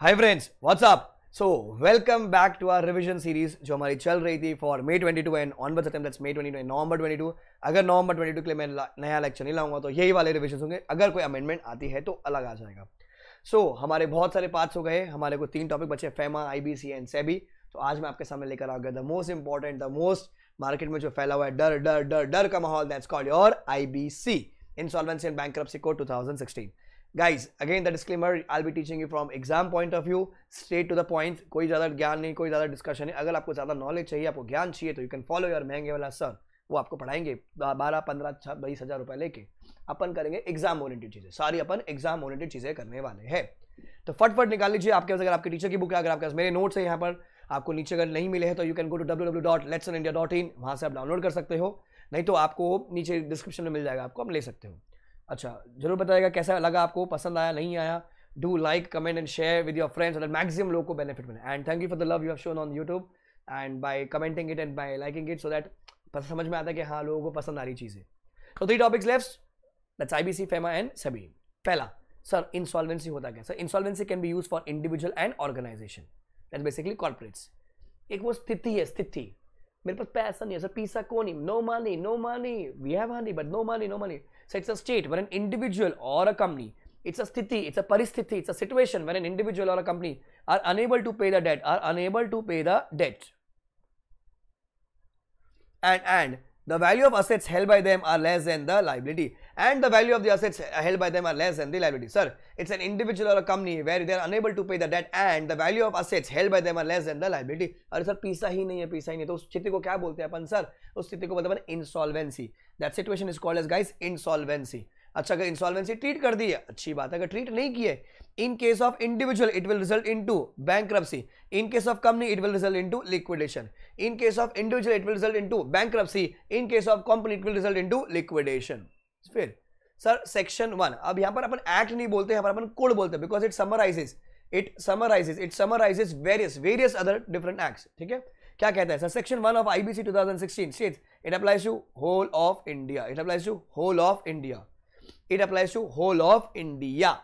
Hi friends whatsapp so welcome back to our revision series जो हमारी चल रही थी फॉर मे 22 एंड ऑन बस दैट्स मे 22 नवंबर 22 अगर नवंबर टू के लिए मैं नया लेक्चर नहीं लाऊंगा तो यही वाले रिविजन होंगे अगर कोई अमेंडमेंट आती है तो अलग आ जाएगा सो so, हमारे बहुत सारे पार्ट्स हो गए हमारे को तीन टॉपिक बचे FEMA I B C and SEBI तो आज मैं आपके सामने लेकर आ गया the most important the most market में जो फैला हुआ है डर डर डर डर का माहौल that's called your in insolvency and bank code sixteen guys again the disclaimer I'll be teaching you from exam point of view straight to the point कोई ज़्यादा ज्ञान नहीं कोई ज़्यादा डिस्कशन नहीं अगर आपको ज़्यादा नॉलेज चाहिए आपको ज्ञान चाहिए तो यू कैन फॉलो योर महंगे वाला सर वो आपको पढ़ाएंगे बारह पंद्रह बीस हज़ार रुपये लेके अपन करेंगे एग्जाम ओरिएंटेड चीज़ें सारी अपन एग्जाम ओरिएंटेड चीज़ें करने वाले हैं तो फटफट निकाल लीजिए आपके पास अगर आपके टीचर की बुक है अगर आपके पास मेरे नोट्स है यहाँ पर आपको नीचे अगर नहीं मिले हैं तो you can go to W W dot let's in India dot in वहाँ से आप डाउनलोड कर सकते हो नहीं तो आपको नीचे डिस्क्रिप्शन में मिल जाएगा आपको आप ले सकते हो अच्छा जरूर बताएगा कैसा लगा आपको पसंद आया नहीं आया do like comment and share with your friends और मैक्सिमम लोग को बेनिफिट मिले and thank you for the love you have shown on YouTube and by commenting it and by liking it so that समझ में आता है कि हाँ लोगों को पसंद आ रही चीज़ें तो three topics left that's I B C FEMA and सभी पहला सर इंसॉल्वेंसी होता क्या sir insolvency can be use for individual and organization that basically corporates एक वो स्थिति है स्थिति मेरे पास पैसा नहीं है सर पीसा को नहीं no money no money we have honey but no money no money So it's a state where an individual or a company, it's a sthiti, it's a paristhiti, it's a situation where an individual or a company are unable to pay the debt, are unable to pay the debt. And, and the value of assets held by them are less than the liability and the value of the assets held by them are less than the liability. Sir, it's an individual or a company where they are unable to pay the debt and the value of assets held by them are less than the liability. अरे sir, पीसा ही nahi hai, पीसा ही nahi. तो us स्थिति ko kya bolte hai अपन sir? Us स्थिति ko बोलते हैं insolvency. That situation is called as guys insolvency. अच्छा अगर इंस्टॉलमेंसी ट्रीट कर दी है अच्छी बात है अगर ट्रीट नहीं की है in case of individual it will result in to bank in case of company it will result in to liquidation in case of individual it will result in to bank in case of company it will result in to liquidation फिर sir section one अब यहाँ पर अपन act नहीं बोलते हैं पर अपन code बोलते हैं because it summarizes it summarizes it summarizes various various other different act ठीक है क्या कहता है sir section one of IBC 2016 states it applies to whole of India it applies to whole of India it applies to whole of India.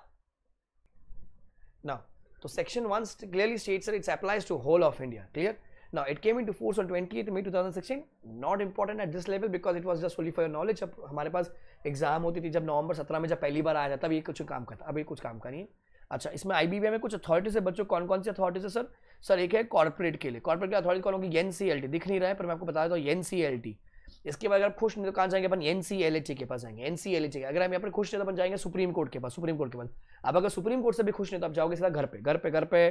Now, so section 1 clearly states that it applies to whole of India, clear? Now, it came into force on 28 May 2016, not important at this level because it was just only for your knowledge. जब हमारे पास exam होती थी जब नवंबर 17 में जब पहली बार आया था तब ये कुछ काम करता अभी कुछ काम का नहीं है अच्छा इसमें आईबीबीआई में कुछ अथॉरिटी से बच्चों कौन कौन सी अथॉरिटी है सर सर एक है कॉर्पोरेट के लिए कॉर्पोरेट की अथॉरिटी कौन होगी एनसीएलटी दिख नहीं रहा है पर मैं आपको बता देता हूँ एनसीएलटी इसके बाद अगर खुश नहीं तो कहाँ जाएंगे अपन एनसीएलएटी के पास जाएंगे एन सी एल एनसीएलएटी अगर हम यहाँ पर खुश नहीं तो अपन जाएंगे सुप्रीम कोर्ट के पास सुप्रीम कोर्ट के पास अब अगर सुप्रीम कोर्ट से भी खुश नहीं तो आप जाओगे सीधा घर पे घर पे घर पे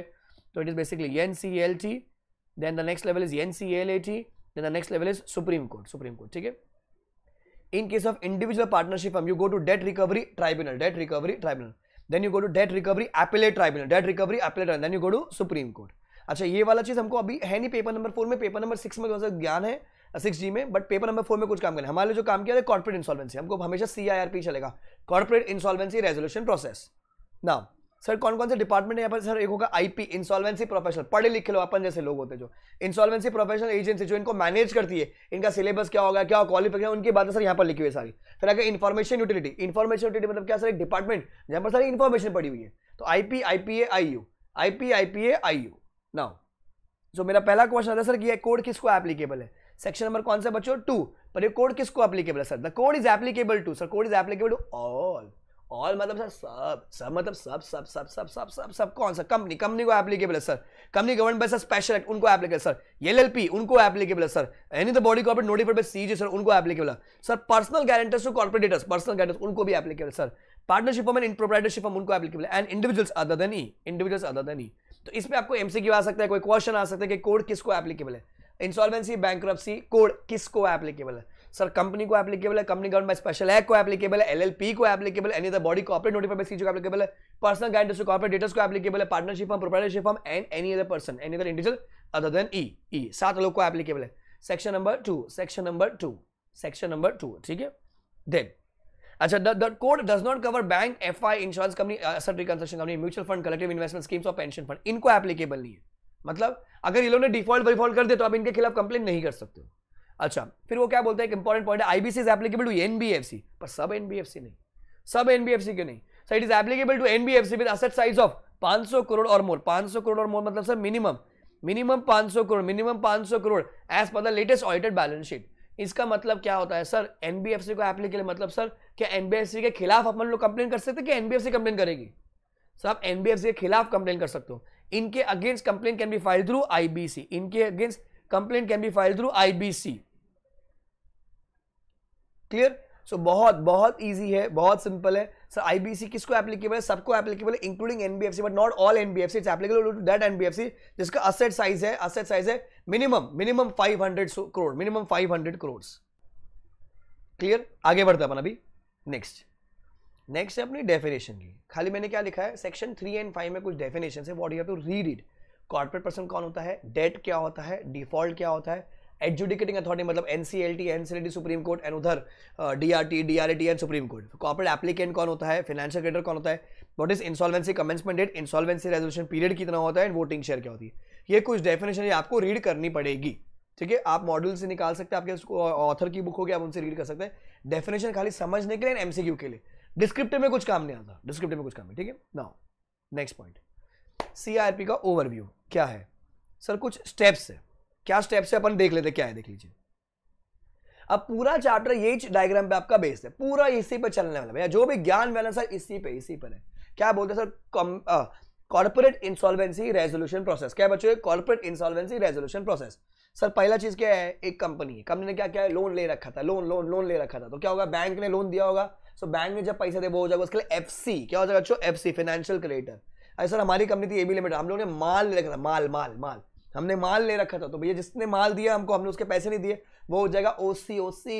तो it is basically NCLT then the next level is NCLAT then the next level is supreme court supreme court ठीक है in case of individual partnership हम you go to debt recovery tribunal debt recovery tribunal then you go to debt recovery appellate tribunal debt recovery appellate tribunal then you go to supreme court अच्छा ये वाला चीज़ हमको अभी है नहीं paper number four में paper number six में तो ज्ञान है सिक्स जी में बट पेपर नंबर फोर में कुछ काम करें हमारे जो काम किया था कॉर्पोरेट इंसॉल्वेंसी हमको हमेशा सी आई आर पी चलेगा कॉर्पोरेट इंसॉल्वेंसी रेजोल्यूशन प्रोसेस ना सर कौन कौन से डिपार्टमेंट है यहाँ पर सर एक होगा आईपी इंसॉल्वेंसी प्रोफेशनल पढ़े लिखे लोग अपन जैसे लोग होते जो इंसॉल्वेंसी प्रोफेशनल एजेंसी जो इनको मैनेज करती है इनका सिलेबस क्या होगा क्या क्वालिफिकेशन उनकी बातें सर यहाँ पर लिखी हुई सारी फिर अगर इन्फॉर्मेशन यूटिलिटी इन्फॉर्मेशन यूटिलिटी मतलब क्या सर एक डिपार्टमेंट जहाँ पर सारी इन्फॉर्मेशन पड़ी हुई है तो I P I P A I U I P I P A I U now जो मेरा पहला क्वेश्चन था सर कि यह कोड किसको एप्लीकेबल है सेक्शन नंबर कौन सा बच्चों टू पर ये कोड किसको एप्लीकेबल है sir the code is applicable to sir code is applicable to all all मतलब सर सब सब मतलब सब सब सब सब सब सब सब कौन सा कंपनी कंपनी को एप्लीकेबल है sir company government by sir special act उनको एप्लीकेबल सर एलएलपी उनको एप्लीकेबल है sir any the body corporate notified by CG sir उनको एप्लीकेबल है sir personal guarantors to corporate debtors personal guarantors उनको भी applicable sir partnership हम इन proprietorship हम उनको applicable and individuals other than E individuals other than E तो इसमें आपको एमसीक्यू आ सकता है कोई क्वेश्चन आ सकता है कि कोड किसको एप्लीकेबल है इंसॉल्वेंसी बैंक्रप्सी कोड किसको एप्लीकेबल है सर कंपनी को एप्लीकेबल है कंपनी गवर्नमेंट स्पेशल एक्ट को एप्लीकेबल है एलएलपी को applicable any other body corporate notified by को एप्लीकेबल है personal guidance to corporate debtors को एप्लीकेबल है partnership firm proprietorship firm and any other person any other individual other than E E सात लोग को applicable है section number two section number two section number to ठीक है then अच्छा the code does not cover bank F I insurance company asset reconstruction company mutual fund collective investment schemes और pension fund इनको applicable नहीं है मतलब अगर इन्होंने डिफॉल्ट डिफॉल्ट कर दे तो आप इनके खिलाफ कंप्लेन नहीं कर सकते हो अच्छा फिर वो क्या बोलते हैं एक इंपॉर्टेंट पॉइंट है IBC is applicable to NBFC पर सब एनबीएफसी नहीं सब एनबीएफसी क्यों नहीं sir it is applicable to NBFC with asset size of 500 crore or more 500 crore or more मतलब sir minimum minimum 500 crore minimum 500 crore as per the latest audited balance sheet इसका मतलब क्या होता है सर एनबीएफसी को एप्लीकेबल मतलब सर क्या एनबीएफसी के खिलाफ अपन लोग कंप्लेन कर सकते कि एनबीएफसी कंप्लेन करेगी सर आप एनबीएफसी के खिलाफ कंप्लेन कर सकते हो इनके against complain can be file through IBC इनके against complain can be file through IBC clear so बहुत बहुत इजी है बहुत सिंपल है सर आईबीसी किसको एप्लीकेबल है सबको एप्लीकेबल है including NBFC but not all NBFC it's applicable to that NBFC जिसका असेट साइज है असेट साइज है minimum minimum 500 crore minimum 500 crore clear आगे बढ़ते अपन अभी नेक्स्ट नेक्स्ट है अपनी डेफिनेशन की खाली मैंने क्या लिखा है सेक्शन थ्री एंड फाइव में कुछ डेफिनेशन है what you have to read it corporate person कौन होता है डेट क्या होता है डिफॉल्ट क्या होता है एडजुडिकेटिंग अथॉरिटी मतलब NCLT NCLT supreme court and उधर DRT DRT D R T and supreme court corporate applicant कौन होता है फाइनेंशियल क्रेडर कौन होता है what is insolvency commencement date insolvency resolution period कितना होता है एंड वोटिंग शेयर क्या होती है ये कुछ डेफिनेशन ये आपको रीड करनी पड़ेगी ठीक है आप मॉड्यूल से निकाल सकते हैं आपके ऑथर की बुक होगी आप उनसे रीड कर सकते हैं डेफिनेशन खाली समझने के लिए एंड एमसीक्यू के लिए डिस्क्रिप्टिव में कुछ काम नहीं आता डिस्क्रिप्टिव में कुछ काम है ठीक है नाउ नेक्स्ट पॉइंट सीआरपी का ओवरव्यू क्या है सर कुछ स्टेप्स है क्या स्टेप्स है अपन देख लेते क्या है देख लीजिए अब पूरा चैप्टर यही डायग्राम पे आपका बेस्ड है पूरा इसी पर चलने वाला भैया जो भी ज्ञान वाला सर इसी पे इसी पर है क्या बोलते हैं sir corporate insolvency resolution process क्या बच्चों corporate insolvency resolution process sir पहला चीज क्या है एक कंपनी है कंपनी ने क्या क्या है लोन ले रखा था लोन लोन लोन ले रखा था तो क्या होगा बैंक ने लोन दिया होगा सो बैंक में जब पैसा दे वो हो जाएगा उसके लिए एफ क्या हो जाएगा एफ सी फाइनेंशियल क्रिएटर अरे सर हमारी कंपनी थी ए बी लिमिटेड हम लोग ने माल ले रखा था माल माल माल हमने माल ले रखा था तो भैया जिसने माल दिया हमको हमने उसके पैसे नहीं दिए वो हो जाएगा O C O C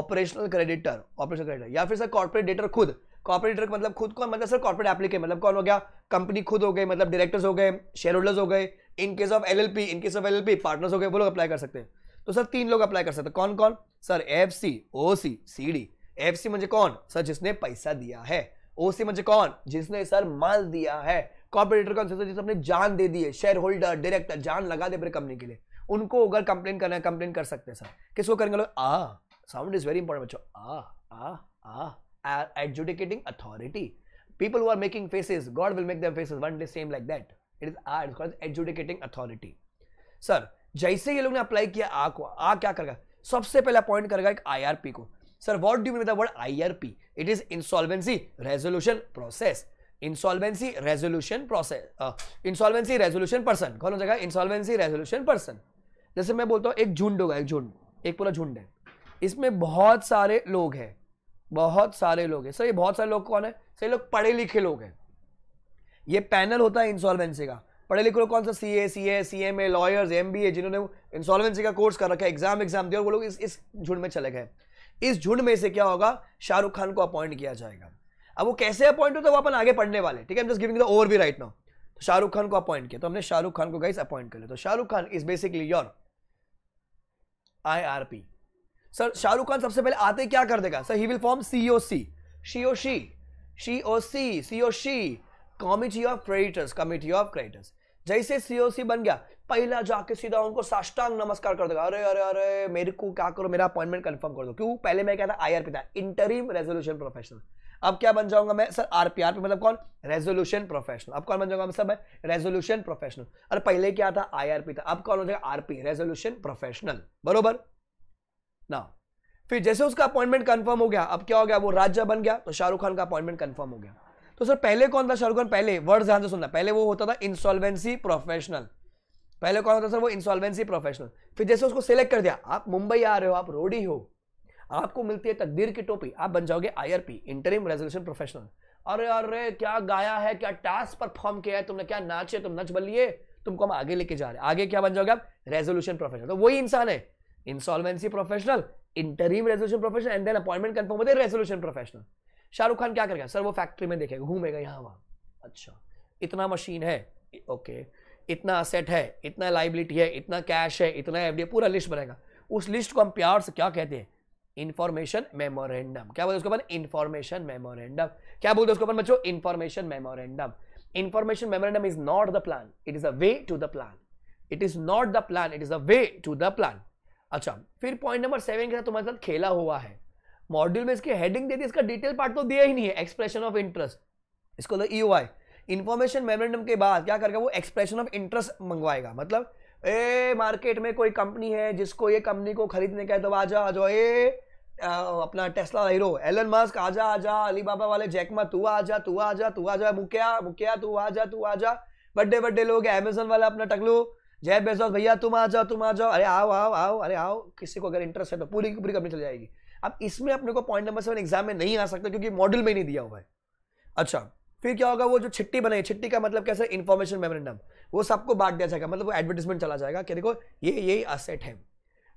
operational creditor operational creditor या फिर सर कॉर्पोरेट डेटर खुद कॉर्पोरेटर मतलब खुद कौन मतलब सर कॉर्पोरेट एप्लीके मतलब कौन हो गया कंपनी खुद हो गई मतलब डायरेक्टर्स हो गए शेयर होल्डर्स हो गए in case of P in case of P partners हो गए वो लोग अप्लाई कर सकते हैं तो सर तीन लोग अप्लाई कर सकते हैं कौन कौन sir F C O C C D F C मुझे कौन सर जिसने पैसा दिया है ओसी मुझे कौन जिसने सर माल दिया है कॉपरेटर कौन सर जिसने अपने जान दे दी है शेयर होल्डर डायरेक्टर जान लगा दे अपनी कंपनी के लिए उनको अगर कंप्लेन करना है कंप्लेन कर सकते हैं सर किसको करेंगे लोग uh sound is very important बच्चों uh uh uh adjudicating authority people who are making faces God will make them faces one day same like that it is r it's called adjudicating authority sir जैसे ये लोग ने apply किया आ को आ क्या करेगा सबसे पहले अपॉइंट करेगा एक आईआरपी को sir what do mean mean by the it is insolvency is process resolution resolution Insolvency resolution process. Uh, कौन हो जाएगा इंसॉल्वेंसी रेजोल्यूशन पर्सन जैसे मैं बोलता हूँ एक झुंड होगा एक झुंड एक पूरा झुंड है इसमें बहुत सारे लोग हैं बहुत सारे लोग हैं सर ये बहुत सारे लोग कौन है सर लोग पढ़े लिखे लोग हैं ये पैनल होता है इंसॉल्वेंसी का पढ़े लिखे लोग कौन सा C A C A C M A lawyers M B A जिन्होंने इंसॉल्वेंसी का कोर्स कर रखा है एग्जाम एग्जाम दिया और वो लोग इस इस झुंड में चले गए इस झुंड में से क्या होगा शाहरुख खान को अपॉइंट किया जाएगा अब वो कैसे अपॉइंट होता है वो अपन आगे पढ़ने वाले ठीक है जस्ट गिविंग द ओवर भी राइट नाउ तो शाहरुख खान को अपॉइंट किया तो हमने शाहरुख खान को गाइस अपॉइंट कर लिया तो Shahrukh Khan is basically your I sir Shahrukh Khan सबसे पहले आते क्या कर देगा sir he will form C O C C O C C O C C O C committee of creditors committee of creditors जैसे सी ओ सी बन गया पहला जाके सीधा उनको साष्टांग नमस्कार कर देगा अरे अरे अरे मेरे को क्या करो मेरा अपॉइंटमेंट कंफर्म कर दो क्यों पहले मैं क्या था आईआरपी था इंटरिम रेजोल्यूशन प्रोफेशनल अब क्या बन जाऊंगा मैं sir R R P P मतलब कौन रेजोल्यूशन प्रोफेशनल अब कौन बन जाऊंगा सर मैं रेजोल्यूशन प्रोफेशनल अरे पहले क्या था आई आर पी था अब कौन हो जाएगा आरपी रेजोल्यूशन प्रोफेशनल बरोबर ना फिर जैसे उसका अपॉइंटमेंट कंफर्म हो गया अब क्या हो गया वो राज्य बन गया तो शाहरुख खान का अपॉइंटमेंट कंफर्म हो गया तो सर पहले कौन था शाहरुख खान पहले वर्ड ध्यान से सुनना पहले वो होता था इंसॉल्वेंसी प्रोफेशनल पहले कौन होता सर वो इंसॉल्वेंसी प्रोफेशनल फिर जैसे उसको सिलेक्ट कर दिया आप मुंबई आ रहे हो आप रोडी हो आपको मिलती है तकदीर की टोपी आप बन जाओगे आईआरपी इंटरिम रेजोल्यूशन प्रोफेशनल अरे अरे क्या गाया है क्या टास्क परफॉर्म किया है तुमने क्या नाचे तुम नच बलिए तुमको हम आगे लेके जा रहे हैं आगे क्या बन जाओगे आप रेजोल्यूशन प्रोफेशनल तो वही इंसान है insolvency professional interim resolution professional and then appointment confirm होते रेजोल्यूशन प्रोफेशनल शाहरुख खान क्या करेगा सर वो फैक्ट्री में देखेगा घूमेगा यहाँ वहाँ अच्छा इतना मशीन है ओके okay. इतना असेट है इतना लाइबिलिटी है इतना कैश है इतना एफ पूरा लिस्ट बनेगा उस लिस्ट को हम प्यार से क्या कहते हैं इन्फॉर्मेशन मेमोरेंडम क्या बोलते उसके ऊपर इन्फॉर्मेशन मेमोरेंडम क्या बोलते उसके ऊपर बच्चों information memorandum information memorandum is not the plan it is a way to the plan it is not the plan it is a way to the plan अच्छा फिर पॉइंट नंबर सेवन के साथ तुम्हारे साथ खेला हुआ है मॉड्यूल में इसकी हेडिंग दे दी इसका डिटेल पार्ट तो दिया ही नहीं है एक्सप्रेशन ऑफ इंटरेस्ट इसको E U I information memorandum के बाद क्या करेगा वो एक्सप्रेशन ऑफ इंटरेस्ट मंगवाएगा मतलब ए मार्केट में कोई कंपनी है जिसको ये कंपनी को खरीदने का है तो आ जा आ जाओ ए अपना टेस्ला हीरो एलन मस्क आजा आजा अलीबाबा वाले जैकमा तू जा तू जा तू जा मुकिया मुकिया तू जा तू जा बड्डे बड्डे लोग अमेजोन वाला अपना टकलू जय बेजोस भैया तुम आ जाओ तुम आ जाओ अरे आओ आओ आओ अरे आओ किसी को अगर इंटरेस्ट है तो पूरी की पूरी कंपनी चल जाएगी अब इसमें अपने को पॉइंट नंबर सेवन एग्जाम में नहीं आ सकता क्योंकि मॉडल में नहीं दिया हुआ है अच्छा फिर क्या होगा वो जो छिट्टी बनाई छिट्टी का मतलब कैसे इन्फॉर्मेशन मेमोरेंडम वो सबको बांट दिया जाएगा मतलब वो एडवर्टीजमेंट चला जाएगा कि देखो ये यही असेट है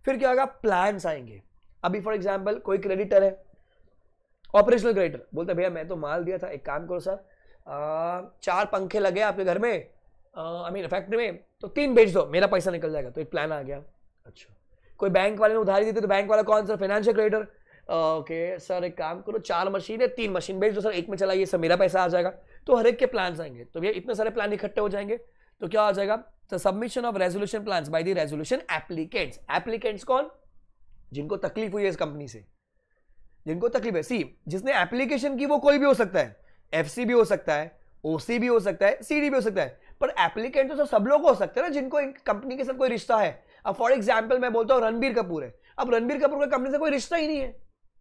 फिर क्या होगा प्लान्स आएंगे अभी फॉर एग्जाम्पल कोई क्रेडिटर है ऑपरेशनल क्रेडिटर बोलते भैया मैं तो माल दिया था एक काम करो सर चार पंखे लगे आपके घर में आई मीन फैक्ट्री में तो तीन बेच दो मेरा पैसा निकल जाएगा तो एक प्लान आ गया अच्छा कोई बैंक वाले ने उधारी दी थी तो बैंक वाला कौन सा फाइनेंशियल क्रेडिटर ओके सर एक काम करो चार मशीन है तीन मशीन बेच दो सर एक में चलाइए सर मेरा पैसा आ जाएगा तो हर एक के प्लान आएंगे तो भैया इतने सारे प्लान इकट्ठे हो जाएंगे तो क्या आ जाएगा the submission of resolution plan by the resolution applicants applicants कौन जिनको तकलीफ हुई है इस कंपनी से जिनको तकलीफ है सी जिसने एप्लीकेशन की वो कोई भी हो सकता है एफ भी हो सकता है ओ भी हो सकता है सी भी हो सकता है पर एप्लीकेंट तो सब लोग हो सकते हैं ना जिनको कंपनी के साथ कोई रिश्ता है अब फॉर एग्जाम्पल मैं बोलता हूँ रणबीर कपूर है अब रणबीर कपूर का कंपनी से कोई रिश्ता ही नहीं है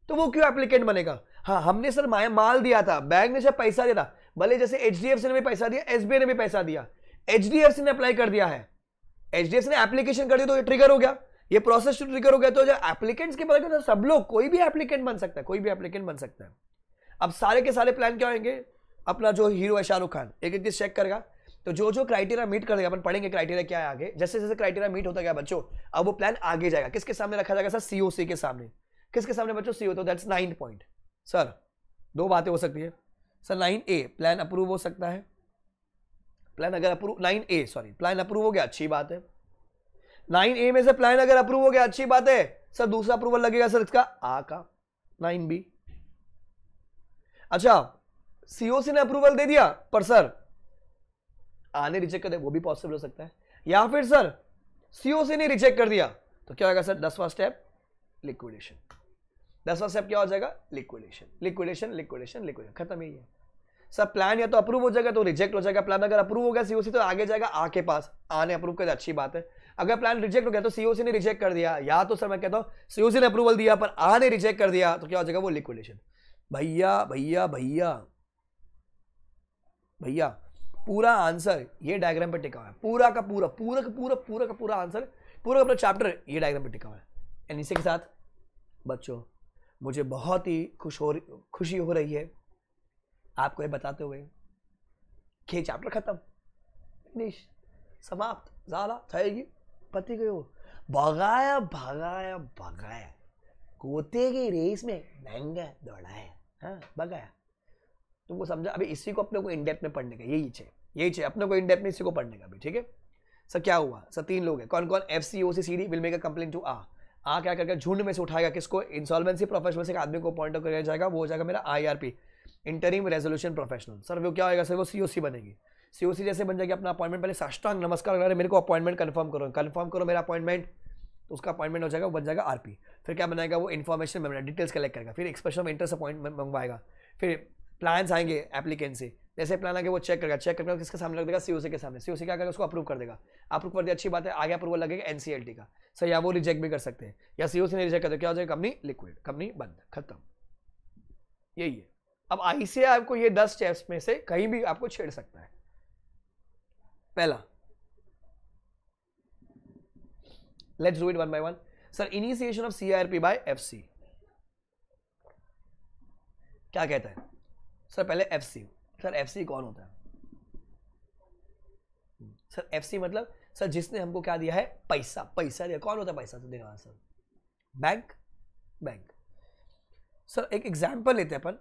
तो वो क्यों एप्लीकेंट बनेगा हाँ हमने सर माल दिया था बैंक ने सर पैसा दिया था भले जैसे एच डी एफ सी ने भी पैसा दिया एस बी आई ने भी पैसा दिया एच डी एफ सी ने अप्लाई कर दिया है एच ने एप्लीकेशन कर दिया तो ये ट्रिगर हो गया ये प्रोसेस तो ट्रिगर हो गया तो जब एप्लीकेंट्स की बात सब लोग कोई भी एप्लीकेंट बन सकता है कोई भी एप्लीकेंट बन सकता है अब सारे के सारे प्लान क्या होंगे अपना जो हीरो है शाहरुख खान एक एक चेक करेगा तो जो जो क्राइटेरिया मीट कर देगा अपन पढ़ेंगे क्राइटेरिया क्या है आगे जैसे जैसे क्राइटेरिया मीट होता गया बच्चों अब वो प्लान आगे जाएगा किसके सामने रखा जाएगा सर सीओसी के सामने किसके सामने बच्चों सी हो तो दैट्स नाइन पॉइंट सर दो बातें हो सकती है sir line A plan approve हो सकता है प्लान अगर approve line A sorry plan approve हो गया अच्छी बात है लाइन ए में से प्लान अगर अप्रूव हो गया अच्छी बात है सर दूसरा अप्रूवल लगेगा सर इसका आ का नाइन बी अच्छा सीओसी ने अप्रूवल दे दिया पर सर आने रिजेक्ट कर दे वो भी पॉसिबल हो सकता है या फिर सर सीओसी ने रिजेक्ट कर दिया तो क्या होगा सर दसवा स्टेप लिक्विडेशन दसवां स्टेप क्या हो जाएगा लिक्विडेशन लिक्विडेशन लिक्विडेशन लिक्विडेशन खत्म ही है सर प्लान या तो अप्रूव हो जाएगा तो रिजेक्ट हो जाएगा प्लान अगर अप्रूव हो गया सीओसी तो आगे जाएगा आ के पास आने अप्रूव कर अच्छी बात है अगर प्लान रिजेक्ट हो गया तो सीओसी ने रिजेक्ट कर दिया या तो सर मैं कहता हूँ सीओसी ने अप्रूवल दिया पर आ ने रिजेक्ट कर दिया तो क्या हो जाएगा वो लिक्विडेशन भैया भैया भैया भैया पूरा आंसर ये डायग्राम पर टिका हुआ है पूरा का पूरा पूरा का पूरा पूरा का पूरा आंसर पूरा का पूरा चैप्टर ये डायग्राम पर टिका हुआ है एंड इसी के साथ बच्चों मुझे बहुत ही खुश हो खुशी हो रही है आपको ये बताते हुए खे चैप्टर ख़त्म फिनिश समाप्त ज़्यादा जाएगी पति गए हो भगाया भगाया भगाया कोते की रेस में महंगा दौड़ाया हाँ भगाया तुमको समझा अभी इसी को अपने को इंडेप में पढ़ने का यही चाहिए यही चाहिए अपने को इंडेप में इसी को पढ़ने का अभी ठीक है सर क्या हुआ सर तीन लोग हैं कौन कौन F C O C C D will make a complain to आ आ क्या करके झुंड में से उठाएगा किसको इंसॉल्वेंसी प्रोफेशनल से एक आदमी को अपॉइंट कर जाएगा वो हो जाएगा मेरा IRP interim resolution professional sir वो क्या होगा सर वो सीओसी बनेगी सीओसी जैसे बन जाएगी अपना अपॉइंटमेंट पहले साष्टांग नमस्कार अरे मेरे को अपॉइंटमेंट कन्फर्म करो कन्फर्म करो मेरा अपॉइंटमेंट तो उसका अपॉइंटमेंट हो जाएगा वो बन जाएगा आर फिर क्या बनाएगा वो इन्फॉर्मेशन डिटेल्स कलेक्ट करेगा फिर एक्सप्रेशन ऑफ इंटरेस्ट अपॉइंटमेंट मंगवाएगा फिर प्लान्स आएंगे एप्लीकेंट से जैसे प्लान आगे वो चेक करेगा चेक करके किसके सामने लग देगा सीओसी के सामने सीओसी क्या करेगा उसको अप्रूव कर देगा अप्रूव कर दिया अच्छी बात है आगे अप्रूवल लगेगा एनसीएलटी का सर या वो रिजेक्ट भी कर सकते हैं या सीओसी ने रिजेक्ट कर दिया क्या हो जाएगा कंपनी लिक्विड कंपनी बंद खत्म यही है अब आईसीए आपको ये दस स्टेप्स में से कहीं भी आपको छेड़ सकता है पहला let's do it one by one sir initiation of CRP by FC क्या कहता है सर पहले एफसी सर एफ कौन होता है सर एफ मतलब सर जिसने हमको क्या दिया है पैसा पैसा दिया कौन होता है पैसा देने वाला सर बैंक बैंक सर एक एग्जाम्पल लेते हैं अपन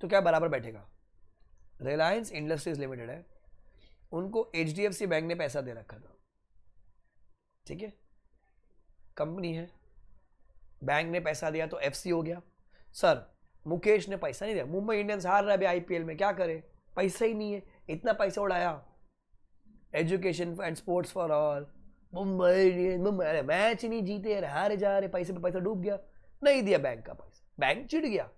तो क्या बराबर बैठेगा रिलायंस इंडस्ट्रीज लिमिटेड है उनको एच बैंक ने पैसा दे रखा था ठीक है कंपनी है बैंक ने पैसा दिया तो एफ हो गया सर मुकेश ने पैसा नहीं दिया मुंबई इंडियंस हार रहा है अभी आईपीएल में क्या करे पैसा ही नहीं है इतना पैसा उड़ाया education and sports for all Mumbai Indians Mumbai अरे मैच नहीं जीते अरे हारे जा रहे पैसे पे पैसा डूब गया नहीं दिया बैंक का पैसा बैंक चिट गया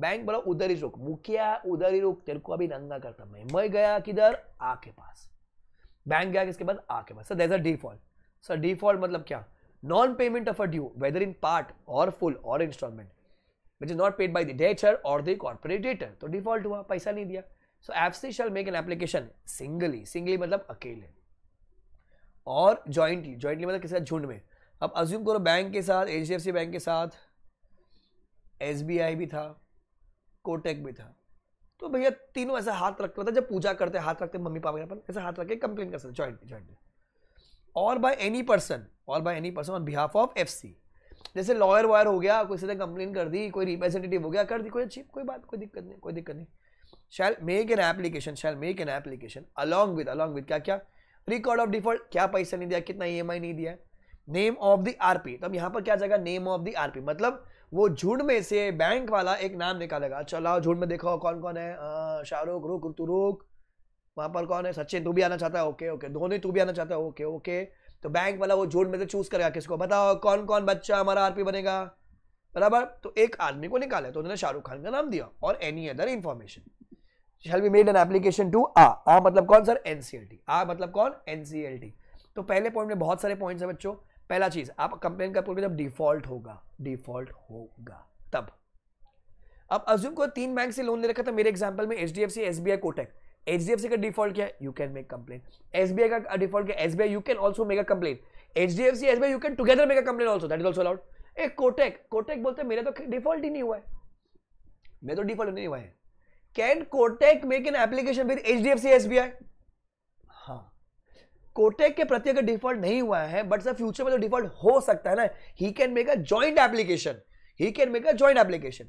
बैंक बोला उधर ही रुक मुखिया उधर ही रुक तेरे को अभी नंगा करता मैं मैं गया किधर आ के पास बैंक गया किसके पास आ के पास sir there default sir default मतलब क्या non payment of a due whether in part और फुल और installment which is not paid by the debtor और द कॉर्पोरेट डेटर तो डिफॉल्ट हुआ पैसा नहीं दिया so F C shall make an application singly singly मतलब अकेले और जॉइंटली जॉइंटली मतलब किसी झुंड में अब अज्यूम करो बैंक के साथ एच बैंक के साथ एस भी था कोटेक भी था तो भैया तीनों ऐसा हाथ रखते मतलब जब पूजा करते हाथ रखते मम्मी पापा अपन ऐसा हाथ रख के कंप्लेन कर सकते जॉइंटली जॉइंटली और बाय एनी पर्सन और by any person on behalf of F C जैसे लॉयर वॉयर हो गया कोई सीधे कंप्लेन कर दी कोई रिप्रेजेंटेटिव हो गया कर दी कोई अच्छी कोई बात कोई दिक्कत नहीं कोई दिक्कत नहीं shall make an application shall make an application along with along with क्या क्या रिकॉर्ड ऑफ डिफॉल्ट क्या पैसा नहीं दिया कितना ई e नहीं दिया नेम ऑफ द आर तो अब यहाँ पर क्या जाएगा नेम ऑफ द पी मतलब वो झूठ में से बैंक वाला एक नाम निकालेगा चलाओ अच्छा, झूठ में देखो कौन कौन है शाहरुख रुख तू रुख वहाँ पर कौन है सचिन तू भी आना चाहता है ओके ओके धोनी तू भी आना चाहता है ओके ओके तो बैंक वाला वो जोड़ में से चूज करेगा किसको बताओ कौन कौन बच्चा हमारा आरपी बनेगा बराबर तो एक आदमी को निकाला तो उन्होंने शाहरुख खान का नाम दिया और any other information shall be made an application to uh uh मतलब कौन सर एनसीएलटी आ मतलब कौन एनसीएलटी तो पहले पॉइंट में बहुत सारे पॉइंट्स हैं बच्चों पहला चीज आप कंप्लेन कर पोगे जब डिफॉल्ट होगा डिफॉल्ट होगा तब अब अज्यूम को तीन बैंक से लोन ले रखा था तो मेरे एग्जाम्पल में H D F C S B I Kotak H का डिफॉल्ट क्या है you can make complain S B I का डिफॉल्ट क्या S B I you can also make a complain H D F C S B you can together make a complain also that is also allowed a Kotak Kotak बोलते मेरा तो default ही नहीं हुआ है मेरा तो डिफॉल्ट नहीं हुआ है can Kotak make an application with H D F C S B I हाँ कोटेक के प्रति अगर डिफॉल्ट नहीं हुआ है बट सर फ्यूचर में तो डिफॉल्ट हो सकता है ना he can make a joint application he can make a joint application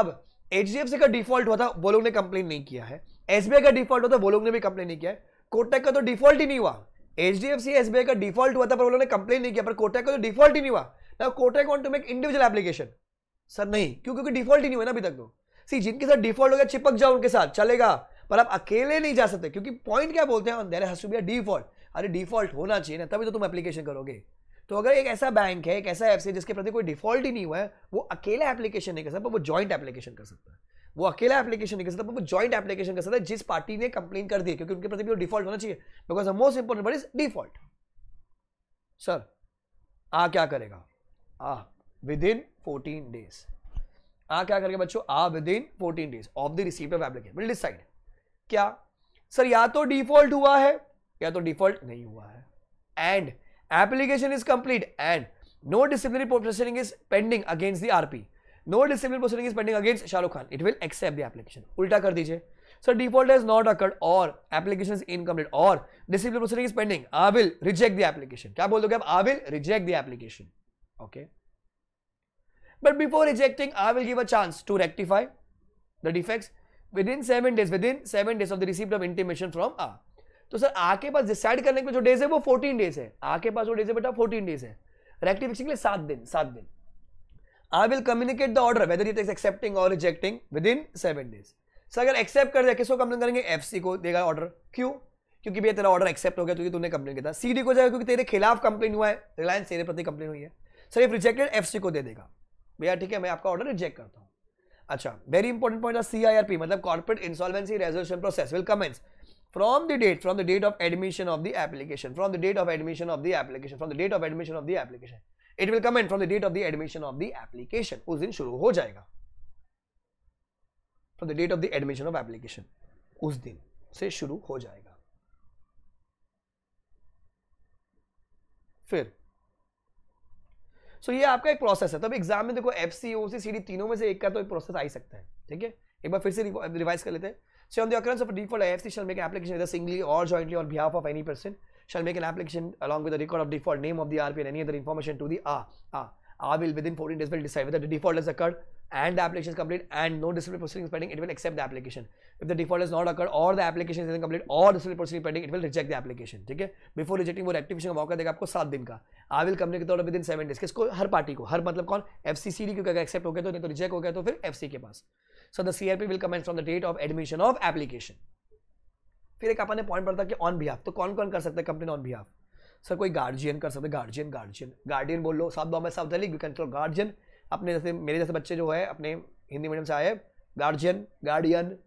अब एच डी एफ सी का डिफॉल्ट हुआ था वो लोग ने कंप्लेन नहीं किया है एसबीआई का डिफॉल्ट होता तो वो लोग ने भी कंप्लेन नहीं किया कोटक का तो डिफॉल्ट ही नहीं हुआ H D F C SBI का डिफॉल्ट हुआ था पर वो लोगों ने कंप्लेन नहीं किया पर कोटक का तो डिफॉल्ट ही नहीं हुआ ना Kotak want to make individual application sir नहीं क्यों क्योंकि डिफॉल्ट ही नहीं हुआ ना अभी तक तो सी जिनके साथ डिफॉल्ट हो गया चिपक जाओ उनके साथ चलेगा पर आप अकेले नहीं जा सकते क्योंकि पॉइंट क्या बोलते हैं there has to be a default अरे डिफॉल्ट होना चाहिए ना तभी तो तुम एप्लीकेशन करोगे तो अगर एक ऐसा बैंक है एक ऐसा ऐप्स है जिसके प्रति कोई डिफॉल्ट ही नहीं हुआ है वो अकेला एप्लीकेशन नहीं कर सकता वो जॉइंट एप्लीकेशन कर सकता है वो अकेला एप्लीकेशन नहीं कर सकता वो ज्वाइंट एप्लीकेशन कर सकता है जिस पार्टी ने कंप्लेन कर दी क्योंकि उनके प्रति भी डिफॉल्ट होना चाहिए because the most important word is default sir आ क्या करेगा uh within fourteen days uh क्या करेगा बच्चों uh within fourteen days of the receipt of application will decide क्या सर या तो डिफॉल्ट हुआ है या तो डिफॉल्ट नहीं हुआ है and application is complete and no disciplinary processing is pending against the RP no discipline proceeding is pending against Shahrukh Khan it will accept the application उल्टा कर दीजिए sir default is not occurred और एप्लीकेशन इज इनकम्प्लीट और discipline proceeding is pending I will reject the application क्या बोल दोगे आप I will reject the application okay but before rejecting I will give a chance to rectify the defects within seven days within seven days of the receipt of intimation from uh तो sir आ के पास decide करने के जो days है वो fourteen days है आ के पास वो डेज है बेटा फोर्टीन डेज है रेक्टिफिकेशन के लिए सात दिन सात दिन I will communicate the order whether it is accepting और rejecting within seven days sir अगर एक्सेप्ट कर दिया किसको कंप्लेन करेंगे एफ को देगा ऑर्डर क्यों क्योंकि भैया तेरा ऑर्डर एक्सेप्ट हो गया क्योंकि तूने कंप्लेन किया था सी को जाएगा क्योंकि तेरे खिलाफ कंप्लेन हुआ है रिलायंस तेरे प्रति कंप्लेन हुई है सर इफ रिजेक्टेड एफ को दे देगा भैया ठीक है मैं आपका ऑर्डर रिजेक्ट करता हूँ अच्छा very important point C I R P मतलब corporate insolvency resolution process will commence from the date from the date of admission of the application from the date of admission of the application from the date ऑफ admission of the application it will come in from the date of the admission of the application उस दिन शुरू हो जाएगा from the date of the admission of application उस दिन से शुरू हो जाएगा फिर सो so, ये आपका एक प्रोसेस है तब तो एग्जाम में देखो F C O C D तीनों में से एक का तो एक प्रोसेस आ सकता है ठीक है एक बार फिर से रिवाइज कर लेते हैं so on the occurrence of default F C shall make application singly और jointly on behalf of any person shall make an application along with the record of default name of the RP and any other information to the R. R, R will within 14 days will decide whether the default has occurred and the application is complete and no disciplinary proceeding is pending, it will accept the application. If the default has not occurred or the application is incomplete or disciplinary proceeding pending, it will reject the application. Okay? Before rejecting, the वो of का मौका देगा आपको सात दिन का I will communicate order within seven days किसको हर पार्टी को हर मतलब कौन एफ सी सी डी क्योंकि एक्सेप्ट हो गया तो नहीं तो रिजेक्ट हो गया तो फिर एफ सी के पास so of C R P फिर एक अपन ने पॉइंट पड़ता कि ऑन बिहाफ तो कौन कौन कर सकता है कंप्लेन ऑन बिहाफ सर कोई गार्जियन कर सकते गार्जियन गार्जियन गार्डियन बोल लो साफ बॉम्बे साफ दिल्ली वी कंट्रोल गार्जियन अपने जैसे मेरे जैसे बच्चे जो है अपने हिंदी मीडियम से आए guardian guardian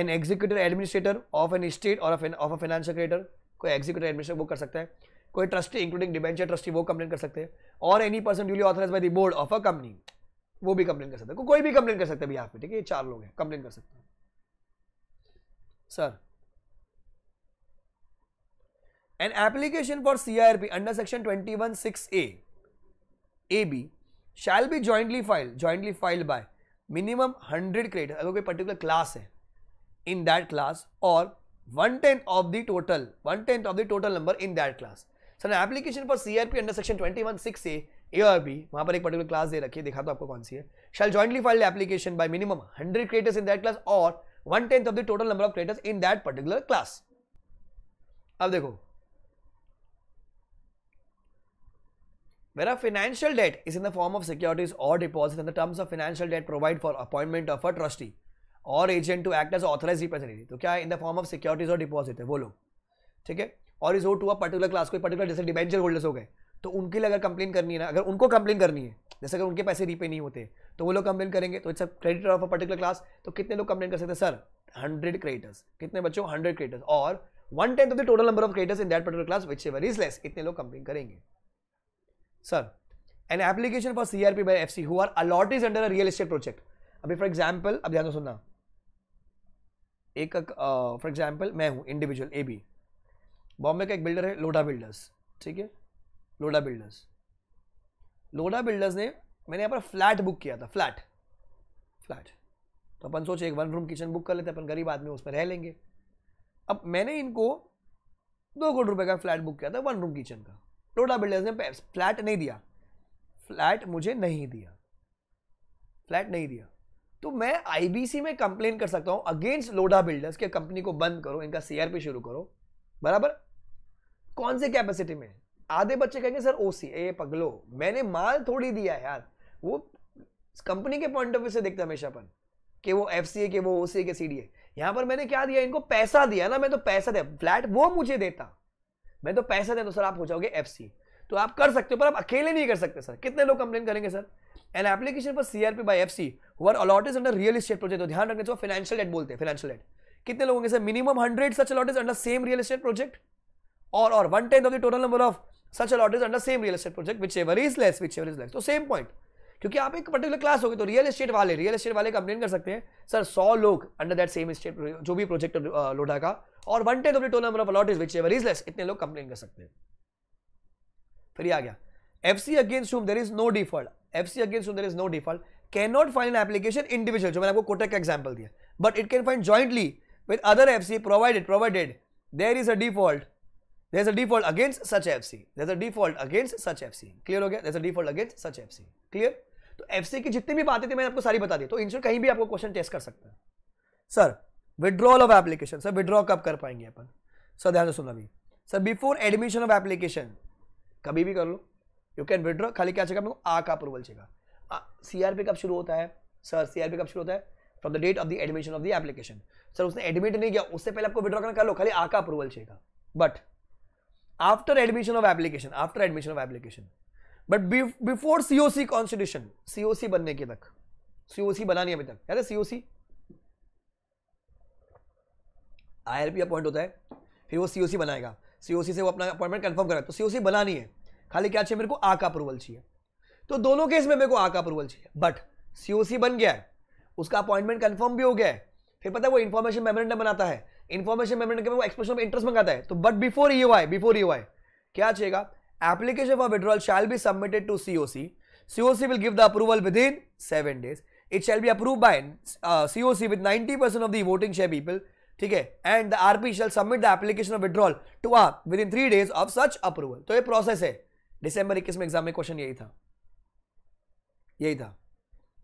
an executive administrator of an estate और ऑफ अ फाइनेंशियल क्रिएटर कोई एग्जीक्यूटिव एडमिनिस्ट्रेटर वो कर सकता है कोई ट्रस्टी इंक्लूडिंग डिबेंचर ट्रस्टी वो कंप्लेन कर सकते हैं और any person duly authorize by the board of a company वो भी कंप्लेन कर सकते को कोई भी कंप्लेन कर सकते हैं बिहार पे ठीक है ये चार लोग हैं कंप्लेन कर सकते हैं sir an application for CIRP under section 216A AB shall be jointly filed jointly filed by minimum 100 creditors अगर कोई particular class है in that class or one tenth of the total one tenth of the total number in that class so an application for CRP under section 216A A और B वहाँ पर एक particular class दे रखी है दिखा तो आपको कौन सी है shall jointly file the application by minimum 100 creditors in that class or one tenth of the total number of creditors in that particular class अब देखो मेरा a debt is in in the form of securities or deposits and the terms of financial debt provide for appointment of a trustee or agent to act as authorized representative. तो क्या in the form of securities और deposit है वो लोग ठीक है और is owed to a particular class कोई पर्टिकुलर जैसे डिबेंचर होल्डर्स हो गए तो उनके लिए अगर कंप्लेन करनी है ना अगर उनको कंप्लेन करनी है जैसे अगर उनके पैसे रीपे नहीं होते तो वो लोग कंप्लेन करेंगे तो it's a creditor of a particular class तो कितने लोग कंप्लेन कर सकते हैं सर हंड्रेड क्रेडिटर्स कितने बच्चों हंड्रेड क्रेडिटर्स और one tenth of the total number of creditors in that particular class whichever is less इतने लोग कंप्लेन करेंगे sir for C R P by F C हुआ allottee is under a real estate project अभी for example अब ध्यान सुनना एक for example मैं हूँ इंडिविजुअल ए बी बॉम्बे का एक बिल्डर है लोडा बिल्डर्स ठीक है लोडा बिल्डर्स लोडा बिल्डर्स ने मैंने यहाँ पर फ्लैट बुक किया था फ्लैट फ्लैट तो अपन सोचे एक वन रूम किचन बुक कर लेते अपन गरीब आदमी उसमें रह लेंगे अब मैंने इनको दो करोड़ रुपए का फ्लैट बुक किया था वन रूम किचन का टोटा बिल्डर्स ने फ्लैट नहीं दिया फ्लैट मुझे नहीं दिया फ्लैट नहीं दिया तो मैं आईबीसी में कंप्लेन कर सकता हूं अगेंस्ट लोडा बिल्डर्स के कंपनी को बंद करो इनका सीआरपी शुरू करो बराबर कौन से कैपेसिटी में आधे बच्चे कहेंगे सर ओसी ए पगलो मैंने माल थोड़ी दिया यार वो कंपनी के पॉइंट ऑफ व्यू से देखते हमेशा अपन कि वो एफ के वो ओसी के सी यहां पर मैंने क्या दिया इनको पैसा दिया ना मैं तो पैसा दिया फ्लैट वो मुझे देता मैं तो पैसा दे दो सर आप हो जाओगे एफ तो आप कर सकते हो पर आप अकेले नहीं कर सकते सर कितने लोग कंप्लेन करेंगे sir an application for C R P by F C हुआ allottee is under real estate project ध्यान रखने चाहिए फाइनेंशियल डेट बोलते हैं फाइनेंशियल डेट कितने लोग होंगे sir minimum hundred such allot is under same real estate project और और one ten of the total number of such allot is under same real estate project whichever is less whichever is less तो same point क्योंकि आप एक particular class हो गए तो real estate वाले रियल स्टेट वाले complain कर सकते हैं सर सौ लोग अंडर दैट सेम स्टेट जो भी प्रोजेक्ट लोडा uh, का और one ten total number of allottees whichever is less इतने लोग कंप्लेन कर सकते हैं फिर आ गया F C against whom there is no default F C against whom there is no default can not find application individual जो मैंने आपको कोटक का एग्जाम्पल दिया but it can find jointly with other F C provided provided there is a default there is a there's a default against such FC. A default against such F C clear हो गया? There a default against such F C clear तो F की जितनी भी बातें थी मैंने आपको सारी बता दी तो इनसे कहीं भी आपको क्वेश्चन टेस्ट कर सकते हैं sir withdrawal of application sir withdraw कब कर पाएंगे अपन सर ध्यान से सुनना अभी sir before admission of application कभी भी कर लो यू कैन विड्रॉ खाली क्या चाहिए आ का अप्रूवल चाहिए सी आर पी कब शुरू होता है सर सी आर पी कब शुरू होता है from the date of the admission of the application sir उसने एडमिट नहीं किया उससे पहले आपको विड्रॉ करना कर लो खाली आ का अप्रूवल चाहिएगा but after admission of application after admission of application but before COC constitution COC बनने के तक सीओसी बना नहीं अभी तक याद है सीओसी आईआरपी अपॉइंट होता है फिर वो सीओसी बनाएगा सीओसी से वो अपना अपॉइंटमेंट कंफर्म करा तो सीओसी बना नहीं है खाली क्या चाहिए मेरे को आ का अप्रूवल चाहिए तो दोनों केस में मेरे को आ का अप्रूवल चाहिए बट सीओसी बन गया है उसका अपॉइंटमेंट कंफर्म भी हो गया है फिर पता है वो इन्फॉर्मेशन मेमोरेंडम बनाता है इंफॉर्मेशन मेमोरेंडम के वो एक्सप्रेशन ऑफ इंटरेस्ट मंगाता है तो but before E before E क्या चाहिएगा application for withdrawal shall be submitted to COC. COC will give the approval within 7 days. It shall be approved by uh, COC with 90% of the voting share people. ठीक है and the RP shall submit the application of withdrawal to R within three days of such approval तो ये process है डिसंबर इक्कीस में exam में question यही था यही था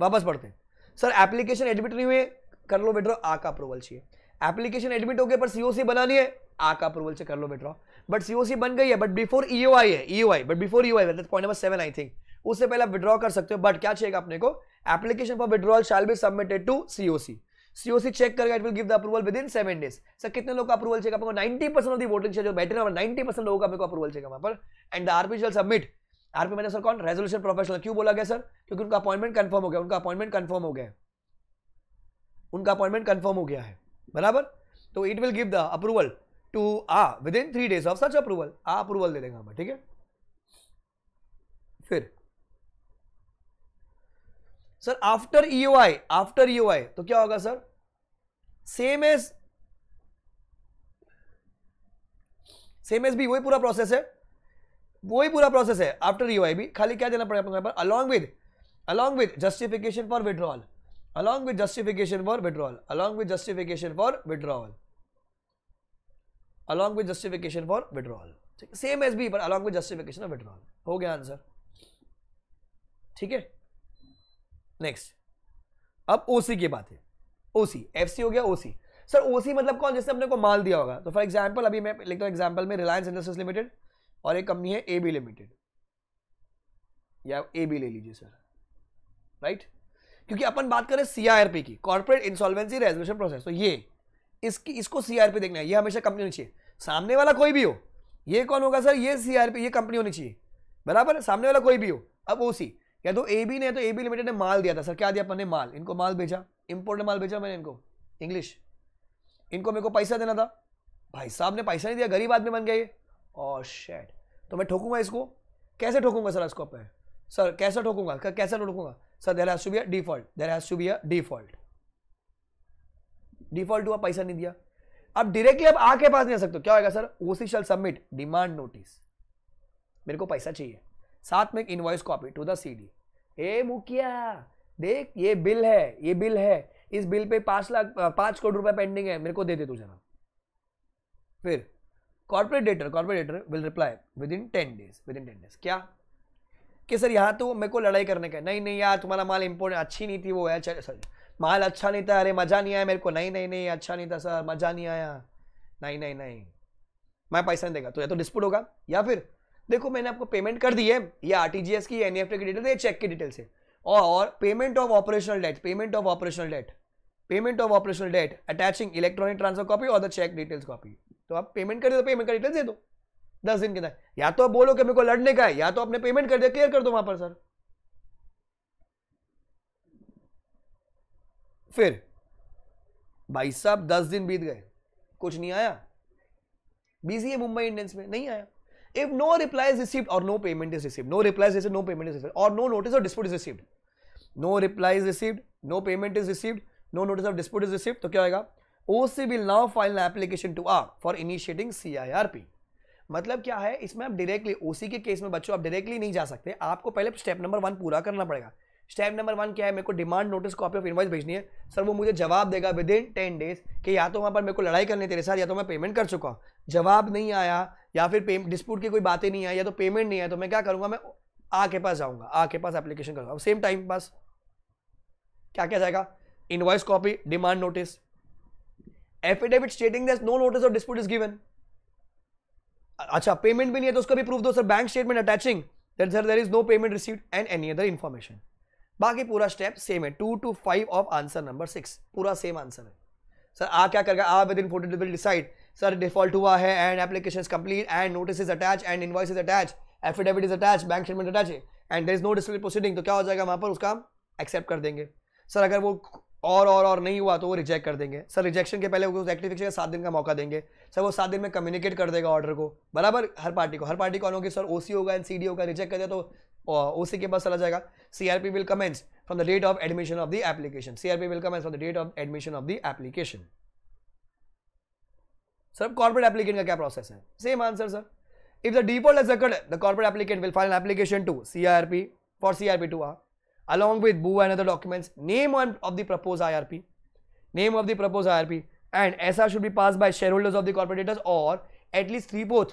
वापस पढ़ते सर एप्लीकेशन एडमिट नहीं हुए कर लो विड्रॉ आ का अप्रूवल चाहिए एप्लीकेशन एडमिट हो गया पर सीओसी बनानी है आ का अप्रूवल से कर लो विड्रॉ बट सीओसी बन गई है बट बिफोर ईओ आई है I but before I point number seven I think उससे पहले आप विड्रॉ कर सकते हो बट क्या चाहिए अपने को application for withdrawal shall be submitted to COC COC check करके it will give the approval within seven days sir कितने लोग का अप्रूवल चाहिए आपको परसेंट ऑफ दोटिंग वोटिंग चाहिए जो बैठे हैं नाइन्टी परसेंट लोगों का मेरे को अप्रूवल चाहिए वहाँ पर and the RP shall submit RP मैंने सर कौन रेजोल्यूशन प्रोफेशनल क्यों बोला गया सर क्योंकि उनका अपॉइंटमेंट कंफर्म हो गया उनका अपॉइंटमेंट कंफर्म हो गया उनका अपॉइंटमेंट कंफर्म हो गया है बराबर तो it will give the approval to uh within three days of such approval uh approval दे देंगे हम ठीक है फिर sir after EO I after EO I तो क्या होगा sir same as same as भी वही पूरा प्रोसेस है वही पूरा प्रोसेस है आफ्टर ईओ आई भी खाली क्या देना पड़ेगा अपने पर along with along with justification for withdrawal along with justification for withdrawal along with justification for withdrawal along with justification for withdrawal ठीक है सेम एज बी पर along with justification of withdrawal हो गया आंसर ठीक है next अब ओसी की बात है ओसी एफसी हो गया ओसी सर ओसी मतलब कौन जिसने अपने को माल दिया होगा तो फॉर एग्जाम्पल अभी मैं लिखता हूँ एग्जाम्पल में रिलायंस इंडस्ट्रीज लिमिटेड और एक कंपनी है ए बी लिमिटेड या ए बी ले लीजिए सर राइट क्योंकि अपन बात करें सी की कॉर्पोरेट इंसॉल्वेंसी रेजोल्यूशन प्रोसेस तो ये इसकी इसको सीआरपी देखना है ये हमेशा कंपनी होनी चाहिए सामने वाला कोई भी हो ये कौन होगा सर ये सीआरपी ये कंपनी होनी चाहिए बराबर सामने वाला कोई भी हो अब ओ सी या तो ए बी ने तो ए बी लिमिटेड ने माल दिया था सर क्या दिया अपन ने माल इनको माल भेजा इम्पोर्टेड माल भेजा मैंने इनको इंग्लिश इनको मेरे को पैसा देना था भाई साहब ने पैसा नहीं दिया गरीब आदमी बन गया ये और oh, शेड तो मैं ठोकूंगा इसको कैसे ठोकूंगा सर इसको अपने सर कैसे ठोकूंगा कैसे ठोकूंगा sir there has to be a default there has to be a default default हुआ पैसा नहीं दिया अब डायरेक्टली अब आके पास नहीं आ सकते क्या होगा sir OC shall submit demand notice मेरे को पैसा चाहिए साथ में एक invoice copy to the CD a मुखिया देख ये बिल है ये बिल है इस बिल पे पांच लाख पांच करोड़ रुपए पेंडिंग है मेरे को दे दे तू जरा फिर corporate debtor corporate debtor will reply within ten days within ten days क्या कि सर यहां तो मेरे को लड़ाई करने का नहीं नहीं यार तुम्हारा माल इंपोर्ट अच्छी नहीं थी वो है सॉरी माल अच्छा नहीं था अरे मज़ा नहीं आया मेरे को नहीं नहीं नहीं अच्छा नहीं था सर मज़ा नहीं आया नहीं नहीं नहीं मैं पैसा नहीं देगा तो या तो डिस्प्यूट होगा या फिर देखो मैंने आपको पेमेंट कर दी है ये आर की एन e की डिटेल या चेक की डिटेल से और payment of operational debt payment of operational debt payment of operational debt attaching electronic transfer copy और द चेक डिटेल्स कॉपी तो आप पेमेंट कर दे तो पेमेंट का डिटेल्स दे दो दस दिन के अंदर या तो आप बोलो कि मेरे को लड़ने का है या तो आपने पेमेंट कर दिया क्लियर कर दो वहां पर सर फिर भाई साहब दस दिन बीत गए कुछ नहीं आया बिजी है मुंबई इंडियंस में नहीं आया इफ नो रिप्लाई इज और no payment is receive no reply no payment is receive और no notice of dispute is received no reply is received no payment is receive no notice of dispute is received तो क्या होगा OC will now file application to R for initiating C मतलब क्या है इसमें आप directly ओसी के case में बच्चों आप डायरेक्टली नहीं जा सकते आपको पहले स्टेप नंबर वन पूरा करना पड़ेगा स्टेप नंबर वन क्या है मेरे को demand notice copy of invoice भेजनी है सर वो मुझे जवाब देगा विद इन टेन डेज कि या तो वहाँ पर मेरे को लड़ाई करनी तेरे साथ या तो मैं पेमेंट कर चुका हूँ जवाब नहीं आया या फिर डिस्प्यूट की कोई बातें नहीं आई या तो पेमेंट नहीं आया तो मैं क्या करूँगा मैं आ के पास जाऊँगा आ के पास एप्लीकेशन करूँगा सेम टाइम पास क्या क्या जाएगा invoice copy demand notice affidavit stating that no notice of dispute is given अच्छा पेमेंट भी नहीं है तो उसका भी प्रूफ दो sir bank statement attaching that sir there is no payment received and any other information बाकी पूरा स्टेप सेम है two to five of answer number six पूरा सेम आंसर है सर आ क्या करगा आ within forty will decide sir default हुआ है and application complete and notice is attach and invoice is attach affidavit is attach bank statement attach and there is no display proceeding तो क्या हो जाएगा वहाँ पर उसका हम एक्सेप्ट कर देंगे सर अगर वो और और और नहीं हुआ तो वो रिजेक्ट कर देंगे सर रिजेक्शन के पहले उसको रेक्टिफिकेशन का सात दिन का मौका देंगे सर वो सात दिन में कम्युनिकेट कर देगा ऑर्डर को बराबर हर पार्टी को हर पार्टी को होगी सर ओसी होगा एंड सीडी होगा रिजेक्ट कर दिया तो ओसी के पास चला जाएगा CRP will commence from the date of admission of the application CRP will commence from the date of admission of the application sir corporate applicant का क्या प्रोसेस है same answer sir if the default has occurred the corporate applicant will file an application to CRP for CRP to along with बू and other documents name of the propose IRP name of the propose IRP and SR should be pass by shareholders of the corporators और at least 3/4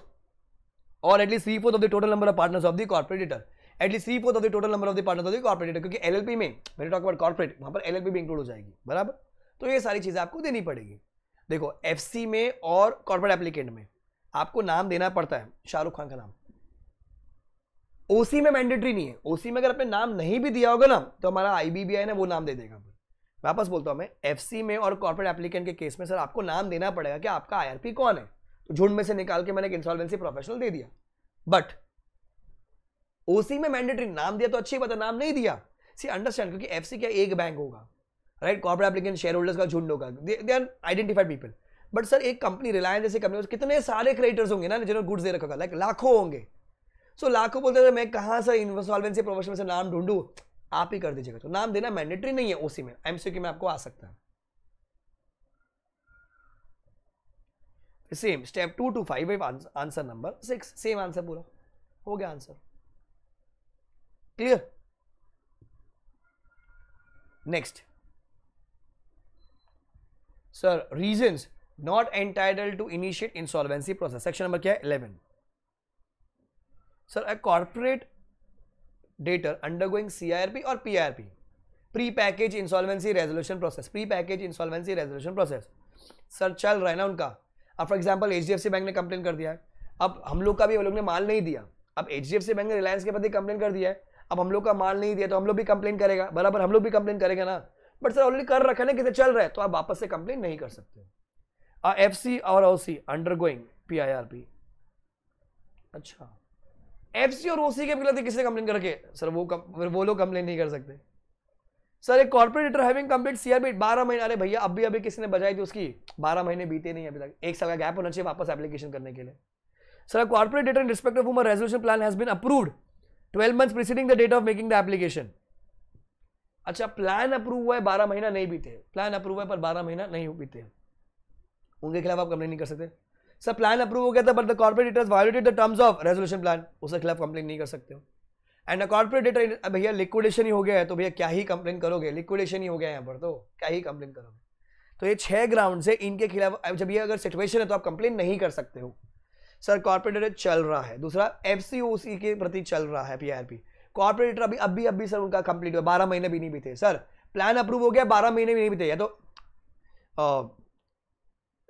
और at least 3/4 of the total number of partners of the corporator at least three fourth of the total number of the partner corporate corporated क्योंकि LLP में मैंने talk about corporate वहाँ पर LLP भी include हो जाएगी बराबर तो ये सारी चीज़ें आपको देनी पड़ेगी देखो एफ में और कॉर्पोरेट एप्लीकेंट में आपको नाम देना पड़ता है शाहरुख खान का नाम ओसी में मैंडेटरी नहीं है ओसी में अगर आपने नाम नहीं भी दिया होगा ना तो हमारा आईबीबीआई ने वो नाम दे देगा वापस बोलता हूँ मैं एफसी में और कॉर्पोरेट एप्लीकेंट के केस में सर आपको नाम देना पड़ेगा कि आपका आईआरपी कौन है तो झुंड में से निकाल के मैंने एक इंसॉल्वेंसी प्रोफेशनल दे दिया बट ओसी में मैंडेटरी नाम दिया तो अच्छी बात है नाम नहीं दिया सी अंडरस्टैंड क्योंकि एफ क्या एक बैंक होगा right corporate applicant shareholders का झुंड होगा they are identified people but sir एक कंपनी रिलायंस जैसी कंपनी कितने सारे क्रेडिटर्स होंगे ना जिन्होंने गुड्स दे रखा होगा लाइक लाखों होंगे सो लाखों बोलते थे मैं कहाँ से इन्वॉल्वेंसी प्रोफेशन से नाम ढूंढू आप ही कर दीजिएगा तो नाम देना मैंडेटरी नहीं है ओसी में एमसीक्यू में आपको आ सकता है same step two to five answer number six same answer पूरा हो गया answer clear next sir reason not entitle to initiate insolvency process section number क्या है eleven sir a corporate debtor undergoing CRP और PRP pre package insolvency resolution process pre package insolvency resolution process sir चल रहा है ना उनका अब for example H bank ने कंप्लेन कर दिया है अब हम लोग का भी वो लोग ने माल नहीं दिया अब एच बैंक ने रिलायंस के प्रति कंप्लेन कर दिया है अब हम लोग का माल नहीं दिया तो हम लोग भी कंप्लेन करेगा बराबर हम लोग भी कंप्लेन करेगा ना बट सर ऑलरेडी कर रखा ना किसे चल रहा है तो आप वापस से कंप्लेन नहीं कर सकते एफ सी और O C undergoing P I R P अच्छा एफ सी और ओ सी के खिलाफ किसने कंप्लेन करके सर वो कम, वो लोग कंप्लेन नहीं कर सकते सर एक कॉर्पोरेटर हैविंग कंप्लीट सीआरबी बारह महीने अरे भैया अभी अभी किसी ने बजाई थी उसकी बारह महीने बीते नहीं अभी तक एक साल का गैप होना चाहिए वापस एप्लीकेशन करने के लिए sir corporate in respect of whom resolution plan has been approved twelve month preceding the date of making the application अच्छा प्लान अप्रूव हुआ है बारह महीना नहीं बीते प्लान अप्रूव है पर बारह महीना नहीं बीते उनके खिलाफ आप कंप्लेन नहीं कर सकते सर प्लान अप्रूव हो गया था but the corporate violated the terms of resolution plan उसके खिलाफ कंप्लेन नहीं कर सकते हो एंड अ कॉर्पोरेट डेटर भैया लिक्विडेशन ही हो गया है तो भैया क्या ही कंप्लेन करोगे लिक्विडेशन ही हो गया यहाँ पर तो क्या ही कंप्लेन करोगे तो ये छह ग्राउंड से इनके खिलाफ जब ये अगर सिचुएशन है तो आप कंप्लेन नहीं कर सकते हो सर कॉर्पोरेटर चल रहा है दूसरा एफ के प्रति चल रहा है पीआरपी कॉर्पोरेटर अभी अभी अभी सर उनका कंप्लीट हुआ बारह महीने भी नहीं बीते सर प्लान अप्रूव हो गया बारह महीने भी नहीं बीते या तो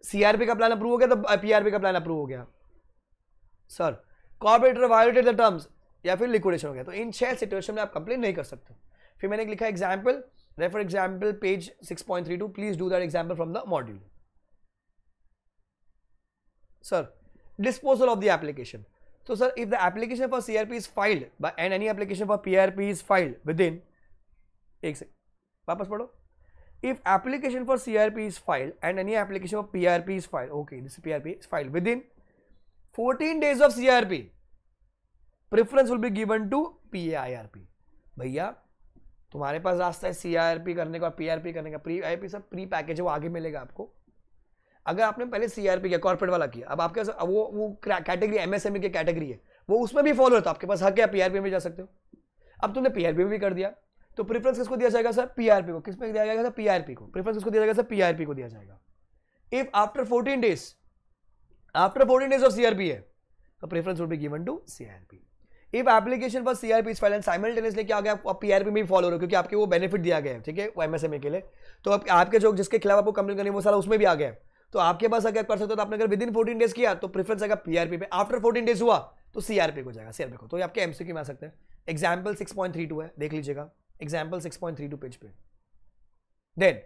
सीआरपी का प्लान अप्रूव हो गया तो पीआरपी का प्लान अप्रूव हो गया sir corporator violated the terms या फिर लिक्विडेशन हो गया तो इन छह सिचुएशन में आप कंप्लेन नहीं कर सकते फिर मैंने लिखा example refer example page six please do that example from the module sir disposal of the application. So sir, if the application for CRP is filed by, and any application for PRP is filed within, ek sec wapas padho if application for CRP is filed and any application for PRP is filed, okay, this PRP is filed within 14 days of CRP, preference will be given to pirp bhaiya तुम्हारे पास रास्ता है CRP करने का PRP करने का pre I P सब pre package वो आगे मिलेगा आपको अगर आपने पहले सीआरपी किया कॉर्पोरेट वाला किया अब आपके पास वो वो कैटेगरी एमएसएमई e की कैटेगरी है वो उसमें भी फॉलो होता है तो आपके पास हक है पीआरपी में जा सकते हो अब तुमने पीआरपी में भी कर दिया तो प्रेफरेंस किसको दिया जाएगा सर पीआरपी को किस में दिया जाएगा सर पीआरपी को प्रेफरेंस किसको दिया जाएगा सर पीआरपी को दिया जाएगा if after fourteen days after fourteen days of CRP है तो preference would be given to CRP if application पर CRP is file and simultaneously क्या हो गया आप पीआरपी में भी फॉलो हो क्योंकि आपके वो बेनिफिट दिया गया है ठीक है वो एमएसएमई e के लिए तो आपके जो जिसके खिलाफ आपको कंप्लेन करनी है वो सारा उसमें भी आ गया है तो आपके पास अगर कर सकते हो तो आपने अगर विद इन फोर्टीन डेज किया तो प्रेफरेंस आएगा पीआरपी पे आफ्टर फोर्टीन डेज हुआ तो सीआरपी को जाएगा सीआरपी को तो आपके एमसीक्यू में आ सकते हैं example six point three two है देख लीजिएगा example six point three two page पे then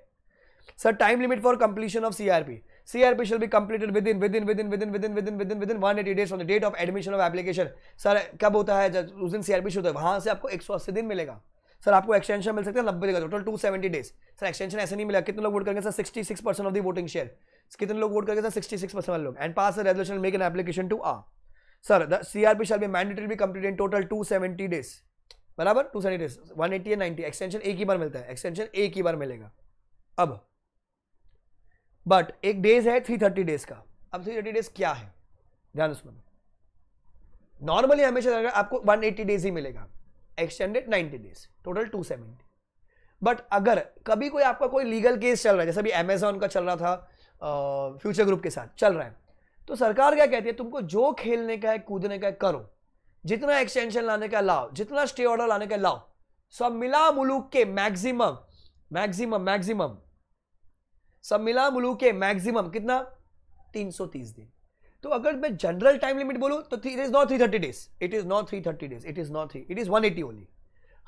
sir time limit for completion of CRP in within within within within within one eighty days on the date of admission of application sir कब होता है जब उस दिन CRP शुरू होता है वहां से आपको 180 दिन मिलेगा सर आपको एक्सटेंशन मिल सकता है नब्बे total two seventy days sir extension ऐसे नहीं मिला कितने लोग वोट करेंगे sir sixty six percent of the voting share कितने लोग वोट करके सर सिक्सटी सिक्स परसेंट लोग and pass resolution make an application to uh sir the C R P shall be mandatory भी complete in total two seventy days बराबर two seventy days one eighty या ninety extension एक ही बार मिलता है extension एक ही बार मिलेगा अब बट एक डेज है थ्री थर्टी डेज का अब थ्री थर्टी डेज क्या है ध्यान उसमें नॉर्मली हमेशा आपको वन एटी डेज ही मिलेगा extended ninety days total two seventy but अगर कभी कोई आपका कोई लीगल केस चल रहा है जैसे अभी अमेजोन का चल रहा था फ्यूचर ग्रुप के साथ चल रहा है तो सरकार क्या कहती है तुमको जो खेलने का है कूदने का है करो जितना एक्सटेंशन लाने का लाओ जितना स्टे ऑर्डर लाने का लाओ सब मिला मुलूक के मैक्सिमम मैक्सिमम मैक्सिमम सब मिला मुलूक के मैक्सिमम कितना 330 दिन तो अगर मैं जनरल टाइम लिमिट बोलूं तो it is not 330 days it is not 330 days it is not three it is one only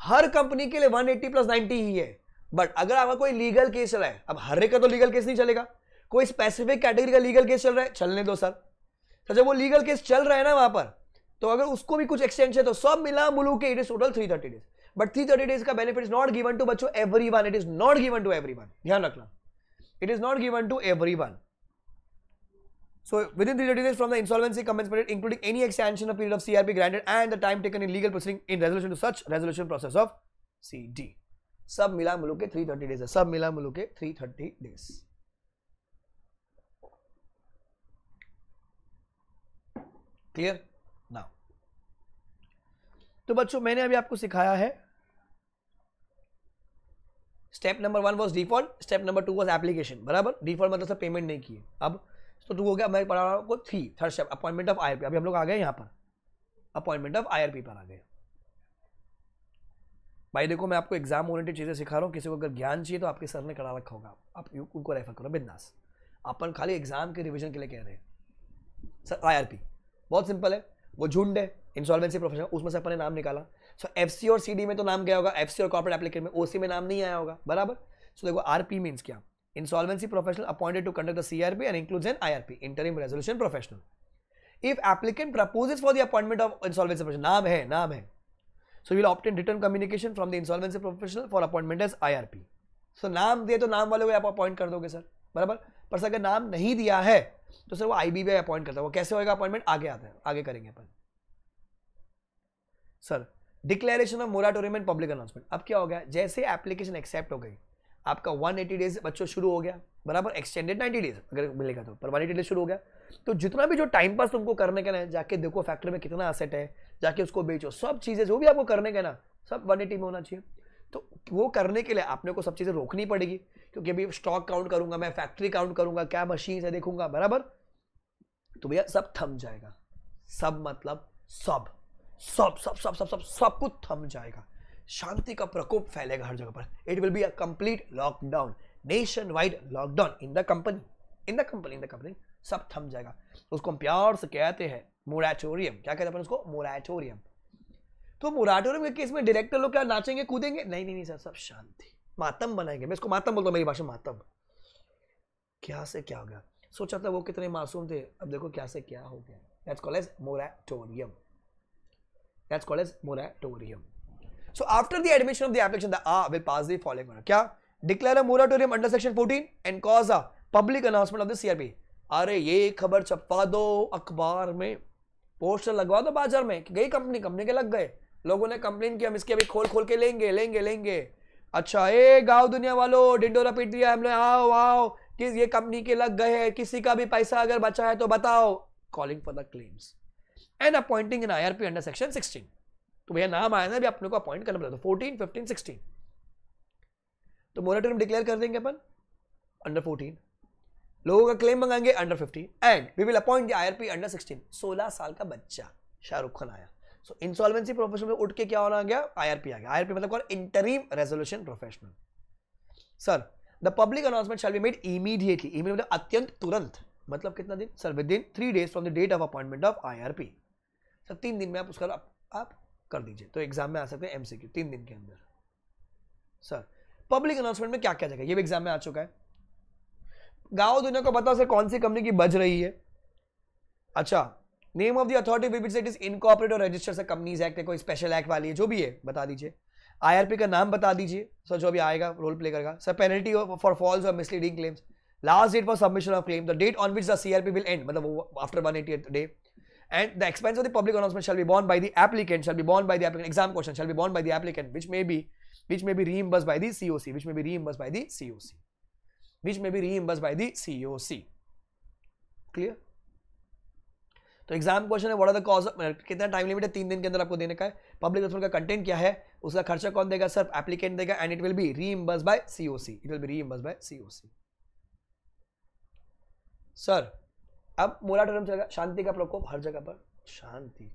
हर कंपनी के लिए 180 प्लस नाइनटी ही है बट अगर आपका कोई लीगल केस चला है अब हर एक का तो लीगल केस नहीं चलेगा कोई स्पेसिफिक कैटेगरी का लीगल केस चल रहा है चलने दो सर सर तो जब वो लीगल केस चल रहा है ना वहां पर तो अगर उसको भी कुछ एक्सटेंशन तो सब मिला मुलू के it is total three thirty days but three thirty days का benefit is not given to बच्चों everyone it is not given to everyone ध्यान रखना it is not given to everyone So within 330 thirty days the insolvency commencement period, including any extension of period of CRP granted and the time taken in legal proceeding in resolution to such resolution process of सब मिला मुलू के 330 days है सब मिला मुलू के thirty days clear ना तो बच्चों मैंने अभी आपको सिखाया है step number one was default step number two was application बराबर डिफॉल्ट मतलब सर पेमेंट नहीं किए अब तो टू हो गया मैं पढ़ा रहा हूँ three third step appointment of I अभी हम लोग आ गए यहाँ पर अपॉइंटमेंट ऑफ आई पर आ गए भाई देखो मैं आपको एग्जाम ओरिएंटेड चीज़ें सिखा रहा हूँ किसी को अगर ज्ञान चाहिए तो आपके सर ने करा रखा होगा आप उनको रेफर करो बिंदास अपन खाली एग्जाम के रिविजन के लिए कह रहे हैं सर आईआरपी बहुत सिंपल है वो झुंड है इंसॉल्वेंसी प्रोफेशनल उसमें से अपने नाम निकाला सो एफ सी और सी डी में तो नाम गया होगा एफ सी और कॉर्पोरेट एप्लीकेट में ओ सी में नाम नहीं आया होगा बराबर सो so, देखो आर पी मीन्स क्या insolvency professional appointed to conduct the C R P and includes an I R P interim resolution professional if applicant proposes for the appointment of insolvency profession नाम है नाम है so will obtain written communication from the insolvency professional for appointment as I R P so नाम दिए तो नाम वाले को आप अपॉइंट कर दोगे सर बराबर पर सर अगर नाम नहीं दिया है तो सर वो आई अपॉइंट करता है वो कैसे होएगा अपॉइंटमेंट आगे आते हैं आगे करेंगे अपन sir declaration of moratorium and public announcement अब क्या हो गया जैसे एप्लीकेशन एक्सेप्ट हो गई आपका 180 डेज बच्चों शुरू हो गया बराबर एक्सटेंडेड 90 डेज अगर मिलेगा तो पर 180 डेज शुरू हो गया तो जितना भी जो टाइम पास तुमको करने का ना जाके देखो फैक्ट्री में कितना असेट है जाके उसको बेचो सब चीज़ें जो भी आपको करने का ना सब वन में होना चाहिए तो वो करने के लिए आपने को सब चीज़ें रोकनी पड़ेगी क्योंकि अभी स्टॉक काउंट करूंगा मैं फैक्ट्री काउंट करूंगा क्या मशीन है देखूंगा बराबर तो भैया सब थम जाएगा सब मतलब सब सब सब सब सब सब सब कुछ थम जाएगा शांति का प्रकोप फैलेगा हर जगह पर it will be a complete lockdown nationwide lockdown in the company in the company in the company सब थम जाएगा उसको हम प्यार से कहते हैं मोराटोरियम क्या कहते हैं अपन उसको मोराटोरियम तो मुराटोरियम के केस में डायरेक्टर लोग क्या नाचेंगे कूदेंगे नहीं नहीं नहीं सर सब शांति मातम बनाएंगे मैं इसको मातम बोलता हूँ मेरी भाषा मातम क्या से क्या हो गया सोचा था वो कितने मासूम थे अब देखो क्या से क्या हो गया that's call as moratorium that's call as moratorium so after the admission of the application the AA will pass the following order. क्या? Declare a moratorium under section 14 and cause a public announcement of the CRB. अरे ये खबर छपवा दो अखबार में poster लगवा दो बाजार में कि गई कंपनी कंपनी के लग गए लोगों ने कंप्लेन किया हम इसके अभी खोल खोल के लेंगे लेंगे लेंगे अच्छा ए गाँव दुनिया वालों डिंडोरा पीट दिया हमने आओ आओ किस ये कंपनी के लग गए हैं किसी का भी पैसा अगर बचा है तो बताओ calling for the claims and appointing in I under section sixteen तो भैया नाम आया ना भी अपने को अपॉइंट करना पड़ता फोर्टीन फिफ्टीन सिक्सटीन तो मोरेटोरियम डिक्लेयर कर देंगे अपन अंडर फोर्टीन लोगों का क्लेम मंगाएंगे under fifteen and we will appoint the I under sixteen सोलह साल का बच्चा शाहरुख खान आया सो इंसॉल्वेंसी प्रोफेशनल में उठ के क्या होना आ गया आईआरपी आ गया आईआरपी मतलब कौन interim resolution professional sir the public announcement shall be made immediately immediate मतलब अत्यंत तुरंत मतलब कितना दिन sir within three days from the date of appointment of IRP sir तीन दिन में आप उसका आप, आप कर दीजिए तो एग्जाम में आ सकते हैं एमसीक्यू तीन दिन के अंदर सर पब्लिक अनाउंसमेंट में क्या क्या जगह ये भी एग्जाम में आ चुका है गाँव दुनिया को बताओ सर कौन सी कंपनी की बज रही है अच्छा नेम ऑफ द अथॉरिटी विविट इट इज इनकॉपरेट और रजिस्टर से कंपनीज एक्ट है कोई स्पेशल एक्ट वाली है जो भी है बता दीजिए आई का नाम बता दीजिए सर जो भी आएगा रोल प्ले करेगा सर पेनल्टी फॉर फॉल्स और misleading claims last date for submission of claim the date on which the CRP will end मतलब after one eighty day and the expense of the public announcement shall be borne by the applicant shall be borne by the applicant exam question shall be borne by the applicant which may be which may be reimbursed by the C O C which may be reimbursed by the C O C which may be reimbursed by the C O C clear तो exam question है what are the cause कितना time limit है तीन दिन के अंदर आपको देने का है पब्लिक रेस्पॉन्स का कंटेंट क्या है उसका खर्चा कौन देगा सर एप्लीकेंट देगा and it will be reimbursed by C O C it will be reimbursed by C O C sir अब मोराटोरियम चलेगा शांति का प्रकोप हर जगह पर शांति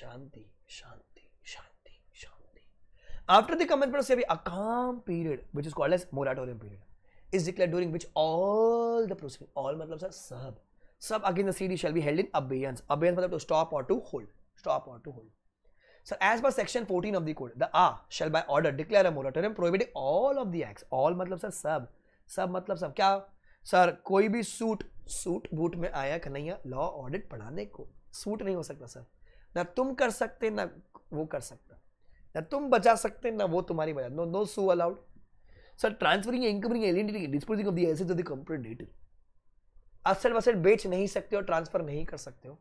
शांति शांति शांति शांति आफ्टर द कमेंट पर अभी अकाम period which is called as moratorium period is declare during which all the proceeding all मतलब सर सब सब again the CD shall be held in abeyance abeyance मतलब टू स्टॉप और टू होल्ड स्टॉप और to hold sir as per section fourteen of the code the AA shall by order declare a moratorium providing all of the act all मतलब sir सब सब मतलब सब क्या sir कोई भी सूट सूट बूट में आया कि नहीं लॉ ऑडिट पढ़ाने को सूट नहीं हो सकता सर ना तुम कर सकते ना वो कर सकता ना तुम बचा सकते ना वो तुम्हारी बचा no no sue allowed sir transferring incoming एलिडी डिस्पोजिंग ऑफ दी एस ऑफ दी कंप्यूटर डेटर असल वसल बेच नहीं सकते हो ट्रांसफर नहीं कर सकते हो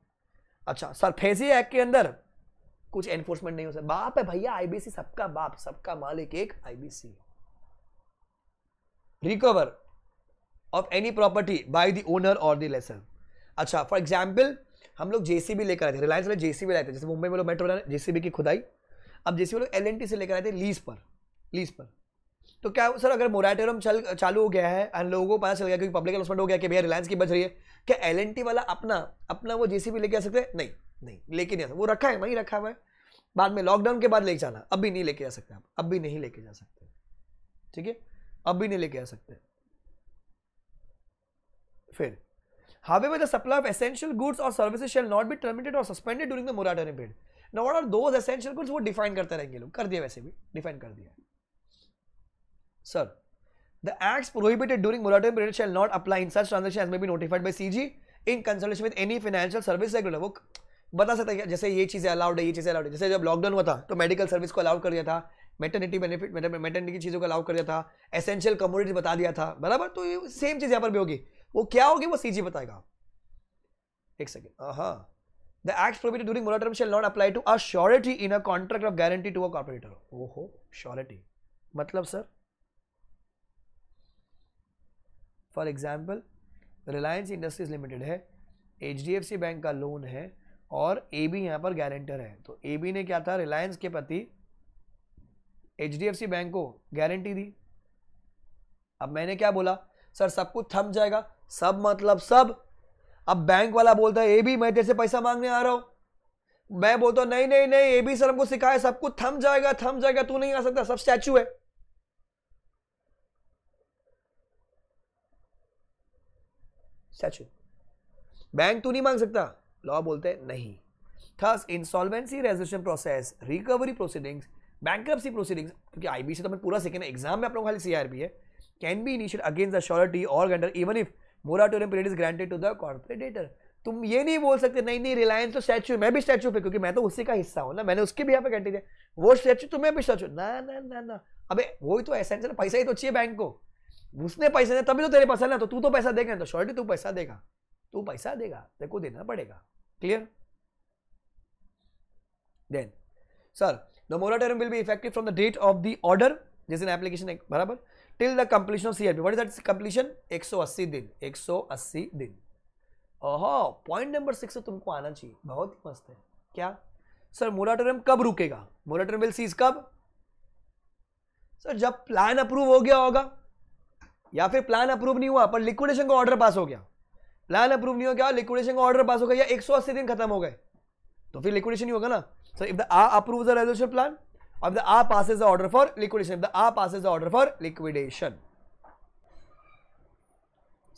अच्छा सर फैजी एक्ट के अंदर कुछ एनफोर्समेंट नहीं हो सकता बाप है भैया आईबीसी सबका बाप सबका मालिक एक IBC recover of any property by the owner और द लेसर अच्छा फॉर एग्जाम्पल हम लोग जेसीबी लेकर आए थे रिलायंस वाले जेसीबी लाए थे जैसे मुंबई में लोग मेट्रो जेसीबी की खुदाई अब जेसीबी लोग एल से लेकर आए थे लीज पर लीज पर तो क्या सर अगर मोराटोरियम चल चालू हो गया है एंड लोगों को पता चल गया क्योंकि पब्लिक अनाउंसमेंट हो गया कि भैया रिलायंस की बच रही है क्या एल वाला अपना अपना वो जेसीबी लेके आ सकते हैं नहीं नहीं लेके नहीं आ सकते वो रखा है वहीं रखा हुआ है बाद में लॉकडाउन के बाद लेके जाना अब भी नहीं लेके जा सकते आप अब भी नहीं लेके जा सकते ठीक है अब भी नहीं लेके आ सकते फिर however the supply of essential goods or services shall not be terminated or suspended during the moratorium period now what are those essential goods वो डिफाइन करते रहेंगे लोग कर दिया वैसे भी डिफाइन कर दिया Sir, the acts prohibited during moratorium period shall not apply in such transaction as be notified by C G in consultation with any financial service regulator. वो बता सकता है जैसे ये चीज़ें अलाउड है ये चीज़ें अलाउड है जैसे जब लॉकडाउन हुआ था तो मेडिकल सर्विस को अलाउड कर दिया था मेटर्निटी बेनिफिट मेटर्निटी की चीज़ों को अलाउ कर दिया था एसेंशियल कमोडिटी बता दिया था बराबर तो ये सेम चीज़ यहाँ पर भी होगी वो क्या होगी वो सी जी बताएगा एक सेकेंड हाँ the act provided during moratorium shall not apply to a surety in a contract of guarantee to a corporator ओहो श्योरिटी मतलब sir for example Reliance Industries Limited है एच बैंक का लोन है और ए बी यहाँ पर गारंटर है तो ए बी ने क्या था रिलायंस के प्रति एच बैंक को गारंटी दी अब मैंने क्या बोला सर सब कुछ थम जाएगा सब मतलब सब अब बैंक वाला बोलता है ए भी मैं तेरे से पैसा मांगने आ रहा हूँ मैं बोलता हूँ नहीं नहीं नहीं ए भी सर हमको सिखाया सब कुछ थम जाएगा थम जाएगा तू नहीं आ सकता सब स्टैचू है स्टैचू बैंक तू नहीं मांग सकता लॉ बोलते हैं नहीं थर्स insolvency resolution process recovery proceedings bankruptcy proceedings क्योंकि बी से तो मैं पूरा सीखे ना एग्जाम में आप लोगों खाली सीआरपी है can be initial against the surety और गंडर even if moratorium period is granted to the corporator तुम ये नहीं बोल सकते नहीं नहीं रिलायंस तो स्टैचू मैं भी स्टैचू पे क्योंकि मैं तो उसी का हिस्सा हूँ ना मैंने उसके भी यहाँ पे कैंटीन है वो स्टैचू तुम्हें भी स्टैचू ना ना ना ना अबे वही तो ऐसा है ना पैसा ही तो चाहिए बैंक को उसने पैसे दे तभी तो तेरे पास है ना तो तू तो पैसा देगा तो श्योरिटी तू पैसा देगा तू पैसा देगा तेरे को देना पड़ेगा clear then sir the moratorium will be effective from the date of the order जिस दिन एप्लीकेशन बराबर till the completion of CRP what is that completion 180 दिन 180 दिन ओहो पॉइंट नंबर सिक्स तुमको आना चाहिए बहुत ही मस्त है क्या सर मोराटोरियम कब रुकेगा मोराटोरियम विल सीज कब सर जब प्लान अप्रूव हो गया होगा या फिर प्लान अप्रूव नहीं हुआ पर लिक्विडेशन का ऑर्डर पास हो गया प्लान अप्रूव नहीं हो गया लिक्विडेशन का ऑर्डर पास हो गया या 180 दिन खत्म हो गए तो फिर लिक्विडेशन ही होगा ना so if the AA approve the resolution plan अब the AA passes the order for liquidation the AA passes the order for liquidation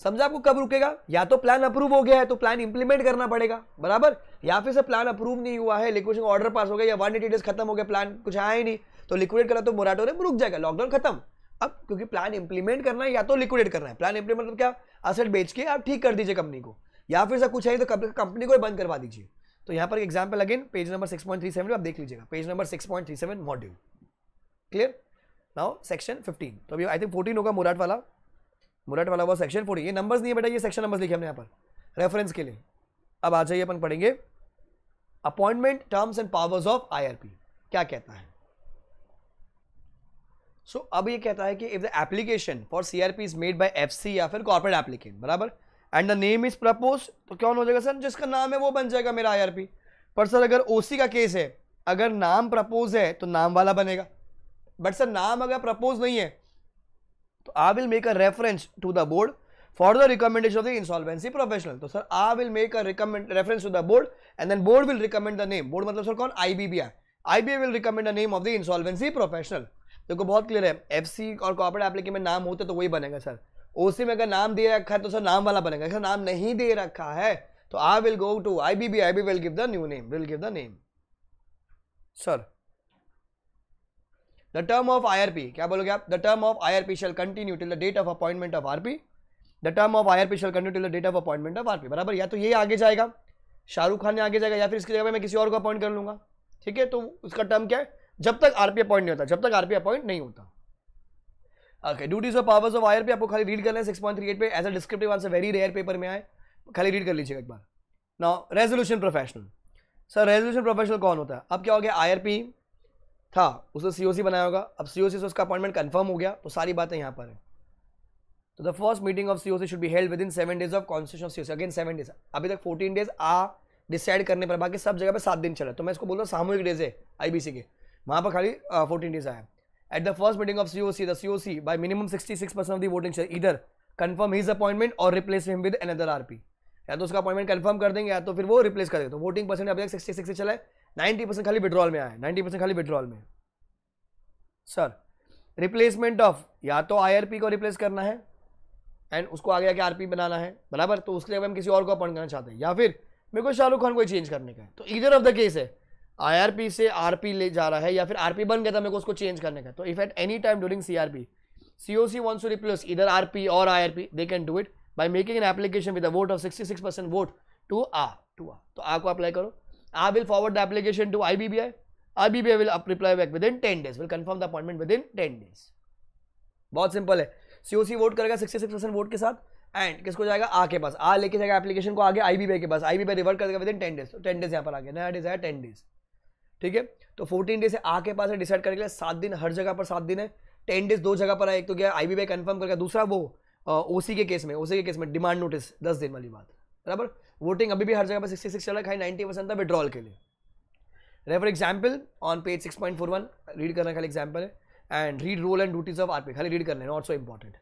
समझा आपको कब रुकेगा या तो प्लान अप्रूव हो गया है तो प्लान इंप्लीमेंट करना पड़ेगा बराबर या फिर से प्लान अप्रूव नहीं हुआ है लिक्विडेशन ऑर्डर पास हो गया या वन एटी डेज खत्म हो गया प्लान कुछ आया ही नहीं तो लिक्विडेट करा तो मोराटोरियम रुक जाएगा लॉकडाउन खत्म अब क्योंकि प्लान इंप्लीमेंट करना है या तो लिक्विडेट करना है प्लान इंप्लीमेंट मतलब क्या असेट बेच के आप ठीक कर दीजिए कंपनी को या फिर सब कुछ है तो कंपनी को बंद करवा दीजिए तो यहाँ पर example again page number six point three seven आप देख लीजिएगा page number six point three seven module clear now section fifteen तो अभी आई थिंक फोर्टीन होगा मुराट वाला मुराट वाला हुआ सेक्शन फोर्टीन ये नंबर्स नहीं है बेटा ये सेक्शन नंबर्स लिखे हमने यहाँ पर रेफरेंस के लिए अब आ जाइए अपन पढ़ेंगे appointment terms and powers of I क्या कहता है सो अब ये कहता है कि if the application for C R P is made by F C या फिर कॉर्पोरेट एप्लीकेट बराबर and the name is propose तो कौन हो जाएगा सर जिसका नाम है वो बन जाएगा मेरा आई आर पी पर सर अगर ओ सी का केस है अगर नाम प्रपोज है तो नाम वाला बनेगा बट सर नाम अगर प्रपोज नहीं है तो I will make a reference to the board for the recommendation of the insolvency professional तो sir I will make a recommend reference to the board and then board will recommend the name board मतलब sir कौन I B B I I B will recommend the name of the insolvency professional देखो बहुत clear है F और cooperate application में नाम होते तो वही बनेगा सर ओसी में अगर नाम दे रखा है तो सर नाम वाला बनेगा सर नाम नहीं दे रखा है तो I will go to I B B I B will give the new name will give the name sir the term of IRP क्या बोलोगे आप the term of I R P shall continue till the date of appointment of R P the term of P shall continue till the date of appointment of RP बराबर या तो ये आगे जाएगा शाहरुख खान ने आगे जाएगा या फिर इसकी जगह मैं किसी और को अपॉइंट कर लूंगा ठीक है तो उसका टर्म क्या है जब तक आरपी अपॉइंट नहीं होता जब तक आरपी अपॉइंट नहीं होता okay duties of powers of वायर पे आपको खाली रीड करना है सिक्स पॉइंट थ्री एट पे as a descriptive answer very rare paper में आए खाली रीड कर लीजिएगा एक बार ना resolution professional sir resolution professional कौन होता है अब क्या हो गया आई था उसे सी ओ सी बनाया होगा अब सी ओ सी से उसका अपॉइंटमेंट कन्फर्म हो गया तो सारी बातें यहाँ पर है तो the first meeting of C O C should be held within seven days of constitution of C again seven days अभी तक फोर्टीन डेज आ डिसाइड करने पर बाकी सब जगह पे सात दिन चला तो मैं इसको बोल रहा हूँ सामूहिक डेज है आई बी सी के वहाँ पर खाली फोर्टीन डेज आया at the first meeting of COC the C by minimum sixty six percent of the voting share इधर कंफर्म हिज अपॉइंटमेंट और replace him with another P या तो उसका अपॉइंटमेंट कन्फर्म कर देंगे या तो फिर वो रिप्लेस कर देंगे तो वोटिंग परसेंट अभी तक सिक्सटी सिक्स से चला है नाइन्टी परसेंट खाली विड्रॉल में आए है नाइन्टी परसेंट खाली विड्रॉल में सर रिप्लेसमेंट ऑफ या तो पी को रिप्लेस करना है एंड उसको आगे आके पी बनाना है बराबर तो उसके लिए हम किसी और को अपॉइंट करना चाहते हैं या फिर मेरे को शाहरुख खान को चेंज करने का है तो इधर ऑफ द केस है आईआरपी से आरपी ले जा रहा है या फिर आरपी बन गया था मेरे को उसको चेंज करने का तो if at any time during CRP COC wants to replace इधर आरपी और IRP they can do it by making an application with a vote of 66 percent vote to uh to uh तो uh को apply करो uh will forward the application to I B will reply back within ten days will confirm the appointment within ten days बहुत simple है COC vote करेगा six percent vote के साथ and किसको जाएगा आ के पास आ लेके जाएगा एप्लीकेशन को आगे आई के पास आई रिवर्ट करेगा विद इन टेन डेज तो टेन डेज यहाँ पर आ गया नया डेज आया टेन डेज़ ठीक है तो फोर्टीन डेज से आके पास है डिसाइड करके लिए सात दिन हर जगह पर सात दिन है टेन डेज दो जगह पर आए एक तो गया आई बी बाई कन्फर्म करके दूसरा वो ओसी के केस में ओसी के केस में डिमांड नोटिस दस दिन वाली बात बराबर वोटिंग अभी भी हर जगह पर सिक्सटी सिक्स चल रहा है खाई नाइन्टी परसेंट था विड्रॉल के लिए refer example on page six point four one read करना खाली एग्जाम्पल है and read role and duties of RP खाली रीड करना है not so important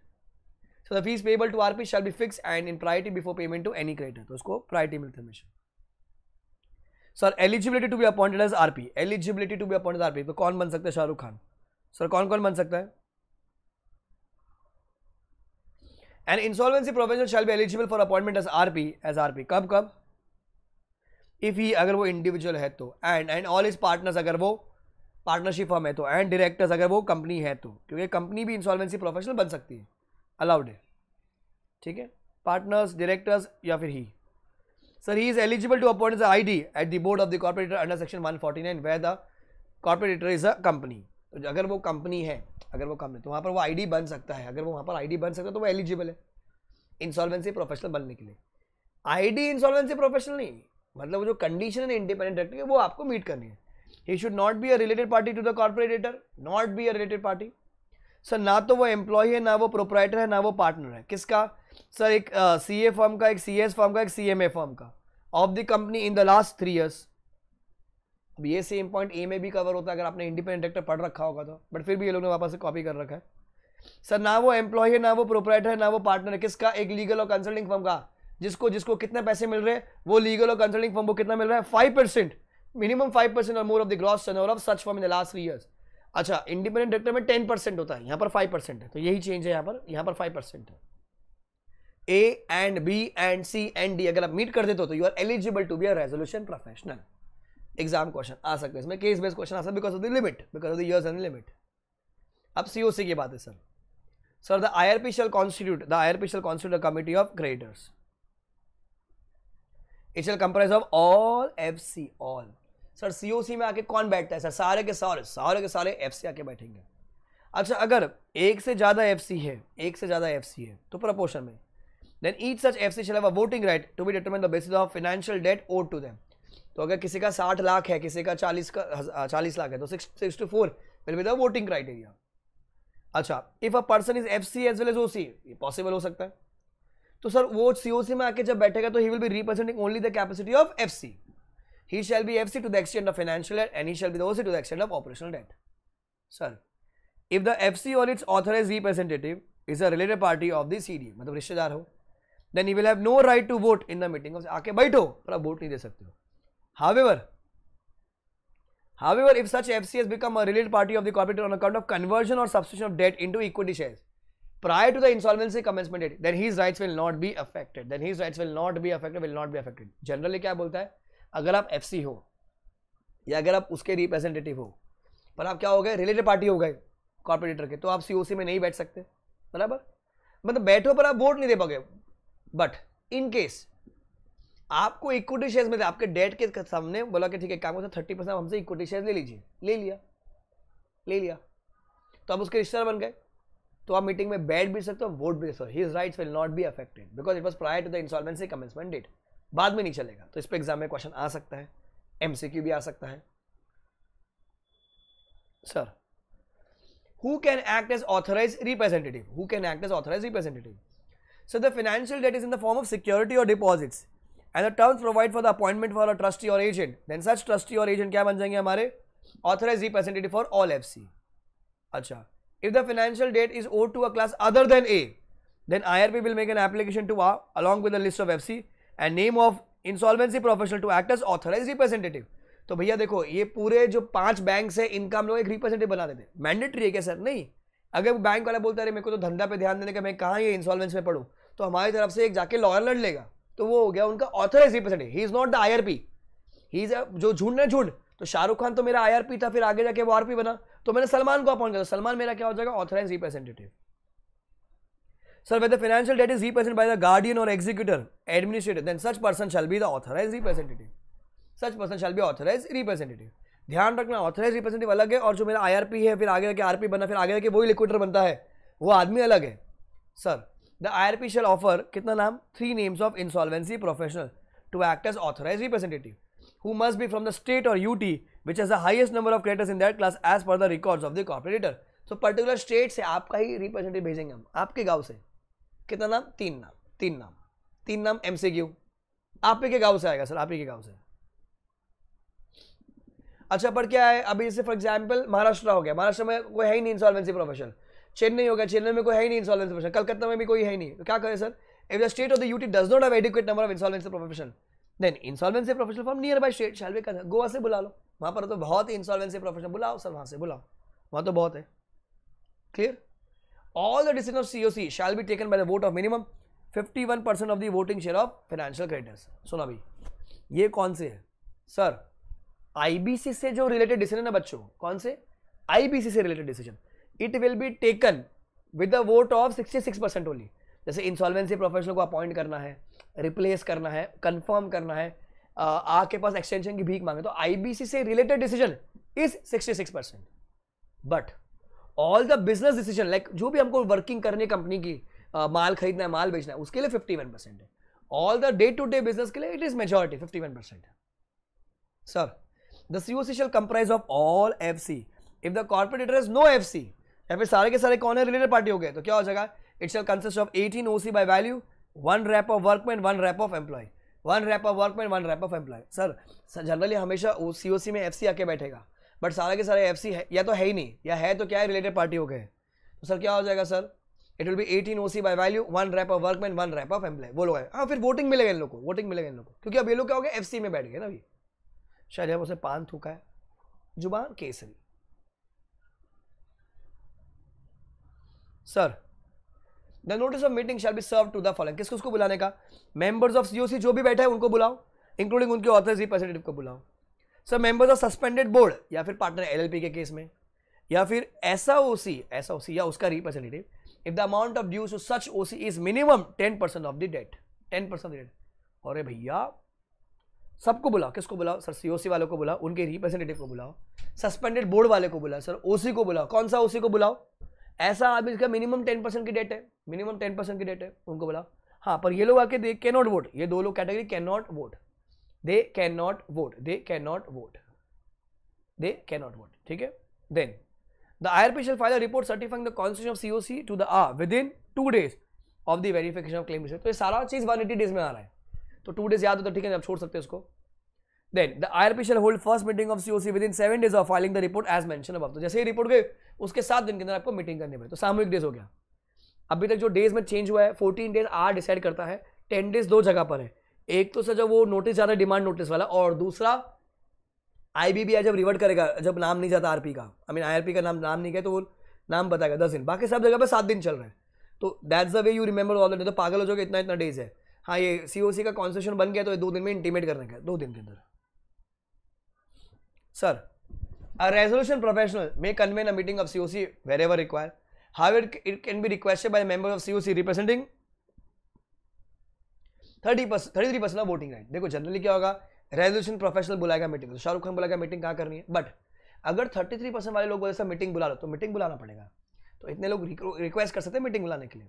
so the fees payable to RP shall be fix and in priority before payment to any creditor तो उसको priority मिलती है हमेशा sir eligibility to be appointed as RP eligibility to be appointed RP तो कौन बन सकता है शाहरुख खान सर कौन कौन बन सकता है an insolvency professional shall be eligible for appointment as RP as RP कब कब इफ ही अगर वो इंडिविजुअल है तो and and all is partners अगर वो पार्टनरशिप फर्म है तो एंड डायरेक्टर्स अगर वो कंपनी है तो क्योंकि कंपनी भी इंसॉल्वेंसी प्रोफेशनल बन सकती है अलाउड है ठीक है पार्टनर्स डायरेक्टर्स या फिर he sir he is eligible to appoint I D at at board of the the under section one forty nine वेद corporator is a company. तो अगर वो कंपनी है अगर वो कंपनी तो वहाँ पर वो आई डी बन सकता है अगर वो वहाँ पर आई डी बन सकता है तो वो एलिजिबल है इंसॉल्वेंसी प्रोफेशनल बनने के लिए आई डी इंसॉलवेंसी प्रोफेशनल नहीं मतलब जो कंडीशन है इंडिपेंडेंट डायरेक्टर की वो आपको मीट करनी है he should not be a related party to the corporator not be a related party sir ना तो वो एम्प्लॉई है ना वो प्रोपराइटर है ना वो पार्टनर है किसका सर एक सी ए फॉर्म का एक सी एस फॉर्म का एक सी एम ए फॉर्म का of the company in the last three years अब ये सेम पॉइंट ए में भी कवर होता है अगर आपने इंडिपेंडेंट डायरेक्टर पढ़ रखा होगा तो बट फिर भी ये लोग ने वापस से कॉपी कर रखा है सर ना वो एम्प्लॉय है ना वो प्रोपराइटर है ना वो पार्टनर है किसका एक लीगल और कंसल्टिंग फॉर्म का जिसको जिसको कितने पैसे मिल रहे हैं वो लीगल और कंसल्टिंग फॉर्म को कितना मिल रहा है five percent minimum five percent और more of the gross turnover of such firm in the last three years अच्छा इंडिपेंडेंट डायरेक्टर में टेन परसेंट होता है यहाँ पर फाइव परसेंट है तो यही चेंज है यहाँ पर यहाँ पर फाइव परसेंट है A and B and C and D अगर आप मीट कर देते हो तो you are eligible to be a resolution professional exam question आ सकते हैं इसमें केस बेस्ड क्वेश्चन आ सकते because of the limit because of the years and limit अब सीओसी की बात है sir sir the I R P shall constitute the I R P shall constitute committee of creditors it shall comprise of all F C all sir COC में आके कौन बैठता है sir सारे के सारे सारे के सारे एफ सी आके बैठेंगे अच्छा अगर एक से ज़्यादा एफ सी है एक से ज़्यादा एफ सी है तो प्रपोर्शन में then each such F C shall a voting right to be determine the basis of financial debt owed to them तो अगर किसी का साठ लाख है किसी का चालीस का चालीस लाख है तो six six two four will be the voting criteria अच्छा if a person is F C as well as O C ये पॉसिबल हो सकता है तो सर वो सी ओ सी में आके जब बैठेगा तो he will be representing only the capacity of F C he shall be F C to the extent of financial debt and he shall be the OC to the extent of operational debt sir if the F C or it's authorise representative is a related party of the C D मतलब रिश्तेदार हो then you will have no right to vote in the meeting आके बैठो पर आप vote नहीं दे सकते हो however however if such F C S become related party of the cooperative on account of conversion or substitution of debt in equity share prior to the instalment commencement date then his rights will not be affected then his rights will not be affected will not be affected generally क्या बोलता है अगर आप F C हो या अगर आप उसके रिप्रेजेंटेटिव हो पर आप क्या हो गए रिलेटेड पार्टी हो गए कॉर्पोरेटर के तो आप सी ओ सी में नहीं बैठ सकते बराबर मतलब बैठो पर आप वोट नहीं दे पाओगे बट इन केस आपको इक्विटी शेयर्स में आपके डेट के सामने बोला कि ठीक है काम करता थर्टी परसेंट हमसे इक्विटी शेयर ले लीजिए ले लिया ले लिया तो आप उसके रिश्तेदार बन गए तो आप मीटिंग में बैठ भी सकते हो वोट भी सकते हो his rights will not be affected because it was prior to the insolvency commencement date बाद में नहीं चलेगा तो इस पर एग्जाम में क्वेश्चन आ सकता है एम भी आ सकता है sir who can act as authorise representative who can act as authorise representative So the financial debt is in the form of security or deposits. And the terms provide for the appointment for a trustee or agent. Then such trustee or agent क्या बन जाएंगे हमारे Authorized representative for all FC. अच्छा If the financial debt is owed to a class other than A, then IRP will make an application to A along with a list of FC and name of insolvency professional to act as authorized representative. तो भैया देखो ये पूरे जो पांच bank है इनका हम लोग एक रिप्रेजेंटेटिव बना देते मैंडेटरी है क्या सर नहीं अगर वो बैंक वाला बोलता है मेरे को तो धंधा पे ध्यान देने का मैं कहाँ ये इंसॉल्वेंस में पढ़ूँ तो हमारी तरफ से एक जाके लॉयर लड़ लेगा तो वो हो गया उनका authorise representative he is not the I R P he is जो झुंड ना झुंड तो शाहरुख खान तो मेरा आई आर पी था फिर आगे जाके वो आर पी बना तो मैंने सलमान को अपॉइंट किया तो सलमान मेरा क्या हो जाएगा ऑथराइज रिप्रेजेंटेटिव सर वेद financial debt is represent by the guardian or executor administrator then such person shall be the authorise representative such person shall be authorise representative ध्यान रखना ऑथराइज रिप्रेजेंटेटिव अलग है और जो मेरा आई है फिर आगे जाके आर बना फिर आगे जाके वही लिक्विटर बनता है वो आदमी अलग है sir the P shall offer कितना नाम three names of insolvency professional to act as authorise representative who must be from the state or U T which as the highest number of creditors in that class as per the record of the cooperator so particular state से आपका ही representative भेजेंगे हम आपके गाँव से कितना नाम तीन नाम तीन नाम तीन नाम एम सी क्यू आप ही के गाँव से आएगा सर आप ही के गाँव से अच्छा पर क्या है अभी जैसे फॉर एग्जाम्पल महाराष्ट्र हो गया महाराष्ट्र में कोई है ही नहीं इंसॉल्वेंसी प्रोफेशन चेन्नई हो गया चेन्नई में कोई है ही नहीं इंसॉल्वेंसी प्रोफेशन कलकत्ता में भी कोई है नहीं तो क्या करें sir if the state of the UT does not have adequate number of insolvency profession then insolvency profession from nearby state shall कर गोवा से बुला लो वहाँ पर तो बहुत ही इंसॉल्वेंसी प्रोफेशन बुलाओ सर वहाँ से बुलाओ वहाँ तो बहुत है clear all the decision of C O C shall be taken by the vote of minimum fifty one percent of the voting share of financial creditors सुना भाई ये कौन से है सर आईबीसी से जो रिलेटेड डिसीजन है बच्चों कौन से आईबीसी से related decision it will be taken with the vote of 66 percent only जैसे इंसॉल्वेंसी प्रोफेशनल को अपॉइंट करना है रिप्लेस करना है कंफर्म करना है आपके पास एक्सटेंशन की भीख मांगे तो आईबीसी से related decision is 66 percent but all the business decision like जो भी हमको वर्किंग करने कंपनी की आ, माल खरीदना है माल बेचना है उसके लिए वन परसेंट है all the day to day business के लिए it is majority one percent है sir the COC shall comprise of all FC. If the corporate debtor has no FC, या फिर सारे के सारे कौन है रिलेटेड पार्टी हो गए तो क्या हो जाएगा it shall consist of 18 C by value one rep of workman one rep of employ one rep of workman one rep of employ sir generally हमेशा सी ओ सी में एफ आके बैठेगा बट सारे के सारे एफ सी है या तो है ही नहीं या है तो क्या है रिलेटेड पार्टी हो गए तो सर क्या हो जाएगा sir it will be eighteen O C by value one rep of workman one rep of employ वो लोग हाँ फिर वोटिंग मिलेगा इन लोग को वोटिंग मिलेगा इन लोग को क्योंकि अब ये लोग क्या हो गए एफ सी में बैठ गए ना अभी शायद जब पान थूका है जुबान केसरी sir the notice of meeting shall be serve to the following किसको बुलाने का मेंबर्स ऑफ सीओसी जो भी बैठा है उनको बुलाओ इंक्लूडिंग उनके ऑथर्स रिप्रेजेंटेटिव को बुलाओ sir members of suspended board या फिर पार्टनर एलएलपी के केस में या फिर ऐसा ओसी ऐसा ओसी या उसका representative if the amount of dues such OC is minimum ten percent of the debt ten percent debt अरे भैया सबको बुलाओ किसको बुलाओ सर सीओसी वालों को बुलाओ उनके रिप्रेजेंटेटिव को बुलाओ सस्पेंडेड बोर्ड वाले को बुलाओ सर ओसी को बुलाओ कौन सा ओसी को बुलाओ ऐसा आदमी इसका मिनिमम टेन परसेंट की डेट है मिनिमम टेन परसेंट की डेट है उनको बुलाओ हाँ पर ये लोग आके दे कैन नॉट वोट ये दो लोग कैटेगरी कैन नॉट वोट दे कैन नॉट वोट दे कैन नॉट वोट दे कैन नॉट वोट ठीक है then the I R P shall file report certifying the constitution of C O C to the uh within two days of the verification of claim तो ये सारा चीज़ one eighty days में आ रहा है तो two days याद हो तो ठीक है आप छोड़ सकते हैं उसको then the I R P shall hold first meeting of COC within seven days of filing the report as mention अब तो जैसे ही रिपोर्ट गए उसके सात दिन के अंदर आपको मीटिंग करनी पड़े तो सामूहिक डेज हो गया अभी तक जो डेज में चेंज हुआ है फोर्टीन डेज आर डिसाइड करता है टेन डेज दो जगह पर है एक तो सर जब वो नोटिस जाता है डिमांड नोटिस वाला और दूसरा आईबीबीआई जब रिवर्ट करेगा जब नाम नहीं जाता आरपी का आई मीन आईआरपी का नाम नाम नहीं गया तो वो नाम बताएगा दस दिन बाकी सब जगह पर सात दिन चल रहे हैं तो that's the way you remember all the तो पागल हो जाओगे इतना इतना डेज है हाँ ये सी का कॉन्सेशन बन गया तो ये दो दिन में इंटीमेट करने का दो दिन के अंदर sir resolution professional may convene a meeting of meeting of COC wherever required. It it can be requested by members of COC representing thirty percent of voting right देखो जनरली क्या होगा रेजोल्यूशन प्रोफेशनल बुलाएगा मीटिंग तो Shahrukh Khan बुलाएगा meeting कहाँ करनी है but अगर three percent वाले लोग बोले सर मीटिंग बुला लो तो मीटिंग बुलाना पड़ेगा तो इतने लोग रिक्वेस्ट कर सकते हैं मीटिंग बुलाने के लिए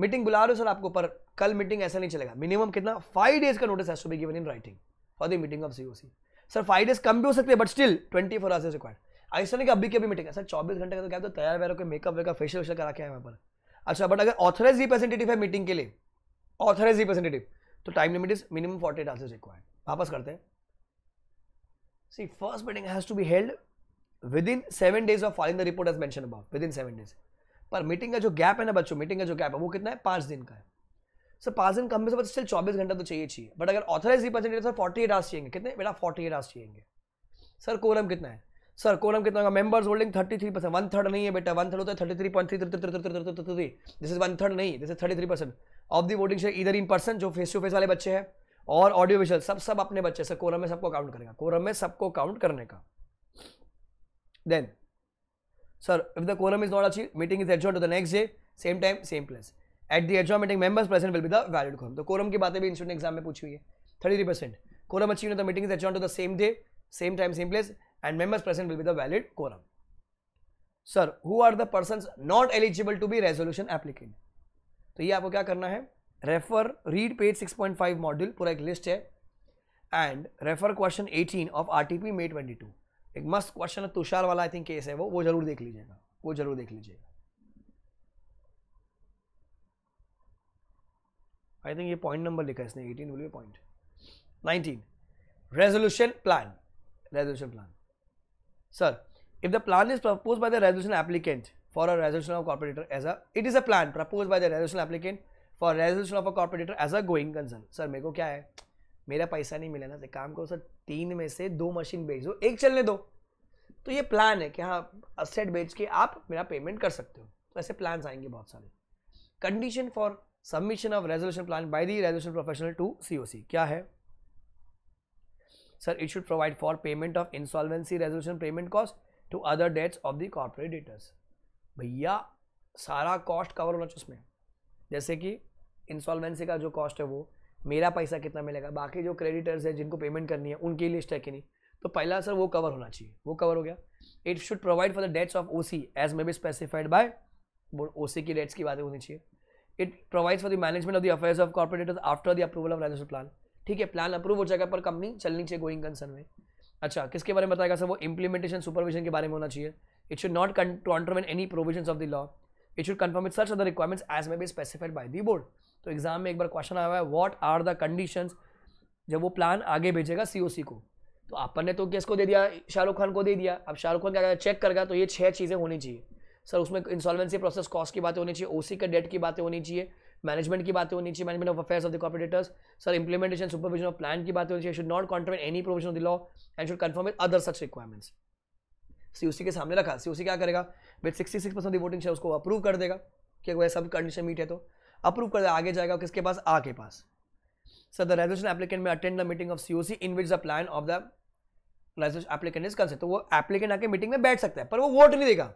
मीटिंग बुला रहे हो सर आपको पर कल मीटिंग ऐसा नहीं चलेगा मिनिमम कितना फाइव डेज का notice has to be given in writing for the meeting of COC sir five days कम भी हो सकते हैं but still twenty four hours required ऐसा नहीं कि अभी की अभी मीटिंग है सर चौबीस घंटे का तो क्या तो तैयार वैर के मेकअप वेकअप फेशियल वेशल करा के आए वहाँ पर अच्छा बट अगर ऑथराइज रिप्रेजेंटेटिव है मीटिंग के लिए ऑथराइज रिप्रेजेंटेटिव तो time limit is minimum forty eight hours required वापस करते हैं C first meeting has to be held within seven days of of the report as as about within seven days पर meeting का जो gap है ना बच्चों meeting का जो गैप है वो कितना है पांच दिन का है सर पांच दिन कम से कम स्टिल चौबीस घंटा तो चाहिए चाहिए बट अगर authorise representative sir forty eight hours चाहिए कितने बेटा फोर्टी एट आस चाहिए सर कोरम कितना है सर कोरम कितना होगा members holding thirty three percent one third नहीं है बेटा वन थर्ड होता है thirty three point three three this is one third नहीं this is thirty three percent of the voting share इधर इन पर्सन जो फेस टू फेस वाले बच्चे हैं और ऑडियो विजुअल सब सब अपने बच्चे सर कोरम में सबको काउंट करेगा कोरम में सबको काउंट करने का then Sir, if the quorum is not achieved, meeting is adjourned to the next day, same time, same place. At the adjourned meeting, members present will be the valid quorum. the quorum ki baatein bhi institute exam में पूछी हुई है thirty three quorum achieved in the meeting is adjourned to the same day, same time, same place, and members present will be the valid quorum. Sir, who are the persons not eligible to be resolution applicant? to ye aapko kya karna hai refer read page 6.5 module pura ek list hai and refer question 18 of rtp may 22 एक मस्त question है तुषार वाला I think case है वो वो जरूर देख लीजिएगा वो जरूर देख लीजिएगा आई थिंक ये पॉइंट नंबर लिखा है इसने एटीन बोलिए point nineteen resolution plan resolution plan sir if the plan is propose by the resolution applicant for a resolution of corporator as a it is a plan propose by the resolution applicant for resolution of a corporator as a going concern sir मेरे को क्या है मेरा पैसा नहीं मिला ना तो काम करो सर तीन में से दो मशीन बेच दो एक चलने दो तो ये प्लान है कि हाँ असेट बेच के आप मेरा पेमेंट कर सकते हो तो ऐसे प्लान आएंगे बहुत सारे condition for submission of resolution plan by the resolution professional to C क्या है sir it should provide for payment of insolvency resolution payment cost to other debts of the corporate debtors भैया सारा cost cover होना चाहिए उसमें जैसे कि insolvency का जो कॉस्ट है वो मेरा पैसा कितना मिलेगा बाकी जो क्रेडिटर्स हैं जिनको पेमेंट करनी है उनकी लिस्ट है कि नहीं तो पहला सर वो कवर होना चाहिए वो कवर हो गया it should provide for the debts of O C as may be specified by O C की डेट्स की बातें होनी चाहिए it provides for the management of the affairs of corporators after the approval of financial plan ठीक है plan approve हो जाएगा पर कंपनी चलनी चाहिए गोइंग कंसर्न में अच्छा किसके बारे में बताएगा सर वो इंप्लीमेंटेशन सुपरविजन के बारे में होना चाहिए it should not contravene any provision of the law it should confirm it search other requirements as may be specified by the board तो एग्ज़ाम में एक बार क्वेश्चन आया हुआ है वॉट आर द कंडीशन जब वो प्लान आगे भेजेगा सी को तो अपन ने तो किसको दे दिया शाहरुख खान को दे दिया अब शाहरुख खान क्या चेक करेगा तो ये छह चीज़ें होनी चाहिए सर उसमें इंसॉल्वेंसी प्रोसेस कॉस्ट की बातें होनी चाहिए ओसी के डेट की बातें होनी चाहिए मैनेजमेंट की बातें होनी चाहिए management of affairs of the corporators sir implementation supervision of plan की बातें होनी चाहिए should not contravene any provision of the law and should confirm with other such requirements C के सामने रखा सी क्या करेगा with sixty six percent voting share उसको अप्रूव कर देगा कि वह सब कंडीशन मीट है तो अप्रूव कर आगे जाएगा किसके पास आ के पास sir the resolution applicant may attend the meeting of C in which the plan of the resolution applicant is consent तो वो एप्लीकेंट आके मीटिंग में बैठ सकता है पर वो वोट नहीं देगा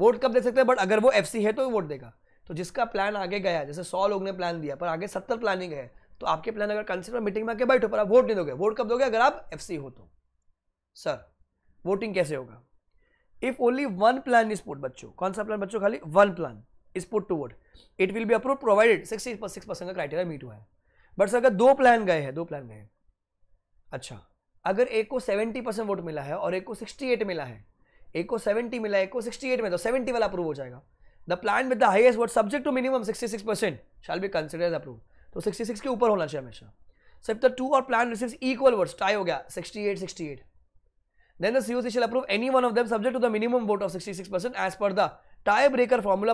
वोट कब दे सकता है बट अगर वो एफ है तो वोट देगा तो जिसका प्लान आगे गया जैसे सौ लोग ने प्लान दिया पर आगे सत्तर प्लानिंग है तो आपके प्लान अगर कंसिडर मीटिंग में आके बैठो पर आप वोट नहीं दोगे वोट कब दोगे अगर आप एफ हो तो सर वोटिंग कैसे होगा if only one plan is put बच्चों कौन सा प्लान बच्चों खाली one plan is put to vote it will be approve provided sixty six percent का क्राइटेरिया मीट हुआ है बट सर अगर दो प्लान गए हैं दो प्लान गए हैं अच्छा अगर एक को सेवेंटी परसेंट वोट मिला है और एक को सिक्सटी एट मिला है एक को सेवेंटी मिला एक को सिक्सटी एट में तो सेवेंटी वाला अप्रूव हो जाएगा the plan with the highest vote subject to minimum sixty six percent shall be consider approve तो सिक्सटी सिक्स के ऊपर होना चाहिए हमेशा सो इफ द टू और plan receive equal votes tie हो गया sixty eight sixty eight then then the approve any one of one subject to the minimum vote of sixty six percent as per the tie breaker formula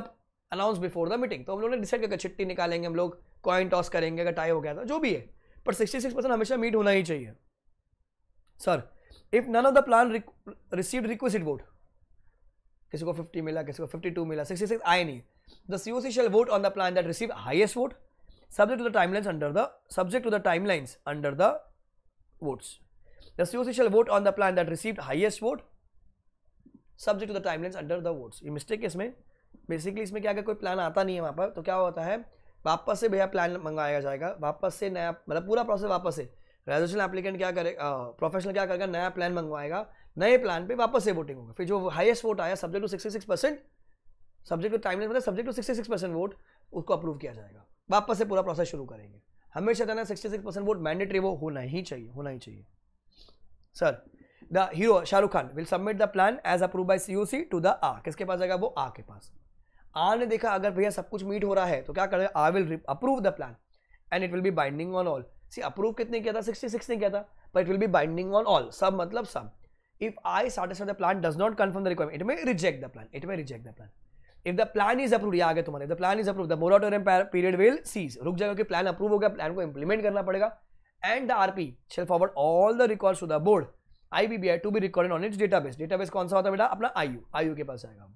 announce before the meeting तो हम लोग ने decide करके छिट्टी निकालेंगे हम लोग coin toss करेंगे अगर टाई हो गया था तो, जो भी है पर सिक्स परसेंट हमेशा मीट होना ही चाहिए sir if none of the plan receive request vote किसी को फिफ्टी मिला किसी को फिफ्टी टू मिला 66 आए नहीं the O C shall vote on the plan that receive highest vote subject to the time timelines under the subject to the time timelines under the votes the C O C shall vote on the plan that receive highest vote subject to the time line under the votes ये mistake इसमें basically इसमें क्या अगर कोई plan आता नहीं है वहाँ पर तो क्या होता है वापस से भैया प्लान मंगाया जाएगा वापस से नया मतलब पूरा प्रोसेस वापस से रेजोल्यूशन एप्लीकेंट क्या करेगा प्रोफेशनल क्या करेगा नया प्लान मंगवाएगा नए प्लान पे वापस से वोटिंग होगा फिर जो हाईएस्ट वोट आया subject to sixty six percent subject to time मतलब subject to sixty six percent vote उसको अप्रूव किया जाएगा वापस से पूरा प्रोसेस शुरू करेंगे हमेशा जाना sixty six percent vote mandatory वो होना ही चाहिए होना ही चाहिए sir the hero Shahrukh Khan will submit the plan as approve by C U C to the आ किसके पास जाएगा वो आ के पास आने देखा अगर भैया सब कुछ मीट हो रहा है तो क्या करेगा I will approve the plan and it will be binding on all C approve कितने किया था सिक्सटी सिक्स ने किया था but it will be binding on all सब मतलब सब if I satisfy the plan does not confirm the requirement it may reject the plan it may reject the plan if the plan is approve आगे तुम्हारे the plan is approve the moratorium period will cease रुक जाएगा कि plan approve हो गया plan को implement करना पड़ेगा and the RP shall forward all the record to the board I B B I to be recorded on its database database कौन सा होता है बेटा अपना आई यू आई यू के पास आएगा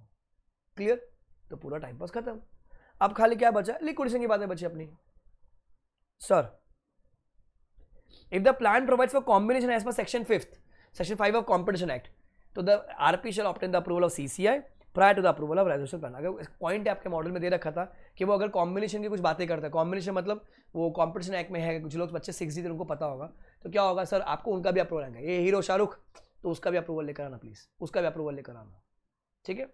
क्लियर तो पूरा टाइम पास खत्म अब खाली क्या बचा लिक्विडेशन की बातें बची अपनी sir if the plan provides for combination as per section fifth section five of competition act तो the P shall obtain the approval of I prior to the approval of resolution plan अगर point आपके model में दे रखा था कि वो अगर कॉम्बिनेशन की कुछ बातें करते हैं कॉम्बिनेशन मतलब वो कॉम्पिटिशन एक्ट में है कुछ लोग बच्चे सिक्स थे उनको पता होगा तो क्या होगा सर आपको उनका भी अप्रूवल आएगा ये हीरो शाहरुख तो उसका भी अप्रूवल लेकर आना प्लीज़ उसका भी अप्रूवल लेकर आना ठीक है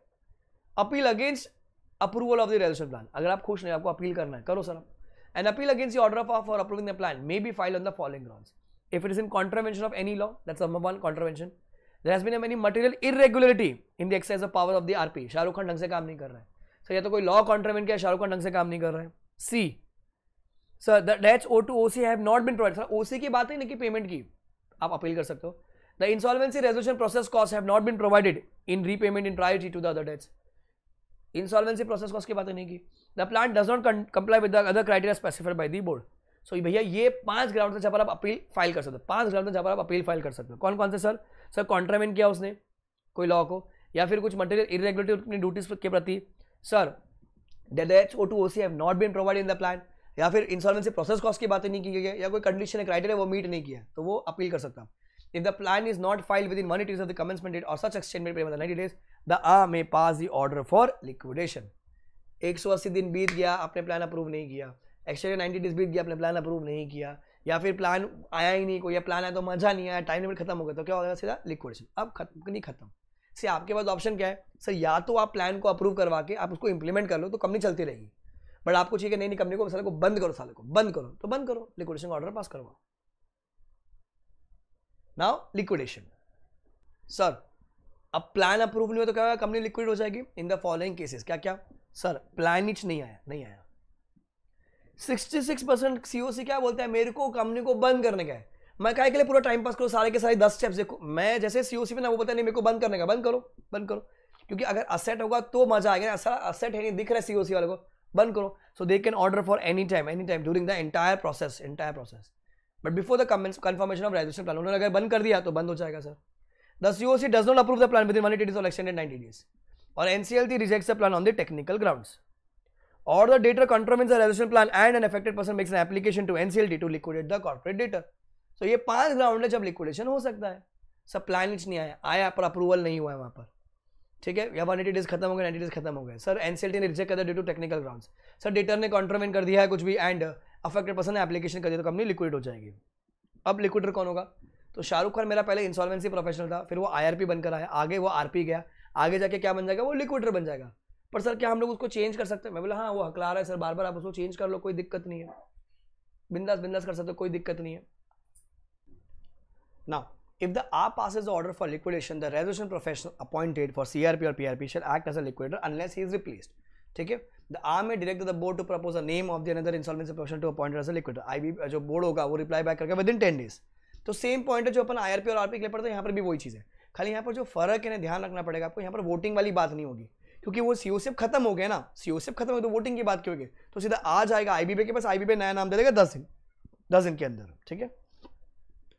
appeal against approval of the resolution plan अगर आप खुश नहीं आपको अपील करना है करो सर आप an appeal against order of of और approving the plan may be file on the following grounds if it is in contravention of any law that's number one contravention there has been any material material in the the of power of the the rp shahrukh ढंग से काम नहीं कर रहा है sir so, या तो कोई लॉ कॉन्ट्रावेंट किया शाहरुख खान ढंग से काम नहीं कर रहा है C sir debts O to O C have not been provide sir O C की बात है ना कि पेमेंट की आप अपील कर सकते हो the insolvency resolution process cost have not been provided in repayment in priority to the other debts insolvency process को उसकी बात नहीं की the plan does not comply with the other criteria specified by the board so भैया ये पांच ground से जहाँ पर आप अपील फाइल कर सकते हो पांच ग्राउंड से जहाँ पर आप अपील फाइल कर सकते हो कौन कौन से सर सर कॉन्ट्रामेंट किया उसने कोई लॉ को या फिर कुछ मटेरियल इरेगुलेटरी अपनी ड्यूटीज के प्रति sir debts H O to O C have not been provide in the plan या फिर इंसॉल्वेंसी प्रोसेस कॉस्ट की बातें नहीं की गई है या कोई कंडीशन है क्राइटेरिया वो मीट नहीं किया तो वो अपील कर सकता If the plan is not filed within 90 days of the commencement date or such exchange made within 90 days, the A may pass the order for liquidation. 180 दिन बीत गया आपने प्लान अप्रूव नहीं किया एक्सचेंज 90 डेज बीत गया आपने प्लान अप्रूव नहीं किया या फिर प्लान आया ही नहीं कोई या प्लान आया तो मजा नहीं आया टाइम लिमिट खत्म हो गया तो क्या हो जाएगा सीधा लिक्विडेशन अब खत्म नहीं खत्म से आपके पास ऑप्शन क्या है सर या तो आप प्लान को अप्रूव करवा के आप उसको इंप्लीमेंट कर लो तो कंपनी चलती रहेगी बट आपको चाहिए कि नहीं नहीं कंपनी को साले को बंद करो साले को बंद करो तो बंद करो लिक्विडेशन का ऑर्डर पास करवाओ नाउ लिक्विडेशन सर अब प्लान अप्रूव नहीं हो तो क्या होगा कंपनी लिक्विड हो जाएगी इन द फॉलोइंग केसेस क्या क्या सर प्लान इच नहीं आया नहीं आया 66 परसेंट सीओसी क्या बोलता है मेरे को कंपनी को बंद करने का है मैं कहे के लिए पूरा टाइम पास करो सारे के सारे दस स्टेप्स देखो मैं जैसे सीओसी में ना वो बताया नहीं मेरे को बंद करने का बंद करो बंद करो क्योंकि अगर असेट होगा तो मजा आएगा ऐसा असेट है नहीं दिख रहा है सीओसी वाले को बंद करो so they can order for any time any time during the entire process entire process but before the commence confirmation of registration plan उन्होंने अगर बंद कर दिया तो बंद हो जाएगा sir the C O C does not approve the plan within one days और एक्सटेंडेड नाइन्टी डेज और NCL reject the plan on the technical ground और the debtor contravenes the resolution plan and an affected person makes an application to NCLT to liquidate the corporate debtor. So ये पांच ground है जब liquidation हो सकता है सब plan list नहीं आया आया पर अप्रूवल नहीं हुआ है वहाँ पर ठीक है या वन एटी डेज खत्म हो गए नाइन्टी डेज खत्म हो गए सर एनसीएल ने रिजेक्ट कर दिया due to technical ground sir debtor ने कॉन्ट्रोमेंट कर दिया है कुछ भी एंड अफेक्टेड पर्सन एप्लीकेशन कर दिया तो कंपनी लिक्विड हो जाएगी अब लिक्विडर कौन होगा तो शाहरुख खान मेरा पहले इंसॉल्वेंसी प्रोफेशनल था फिर वो आईआरपी बनकर आया आगे वो आरपी गया आगे जाके क्या बन जाएगा वो लिक्विडर बन जाएगा पर सर क्या हम लोग उसको चेंज कर सकते हैं मैं बोला हाँ वो हकला रहा है सर बार बार आप उसको चेंज कर लो कोई दिक्कत नहीं है बिंदास बिंदास कर सकते हो कोई दिक्कत नहीं है ना if the आप पास the order for liquidation, the resolution professional appointed for CRP or PRP shall act as a liquidator unless he is replaced. ठीक है the R may direct the board to propose the name of the another insolvency profession to appoint as liquid I जो board होगा वो reply back करके within ten days तो same point है जो अपन IRP और आरपी के लिए पढ़ते हैं यहाँ पर भी वही चीज़ है खाली यहाँ पर जो फर्क है ना ध्यान रखना पड़ेगा आपको यहाँ पर वोटिंग वाली बात नहीं होगी क्योंकि वो सी खत्म हो गया ना सी खत्म हो तो वोटिंग की बात क्यों होगी तो सीधा आ जाएगा आई के पास आई नया नाम दे देगा दस दिन दस दिन के अंदर ठीक है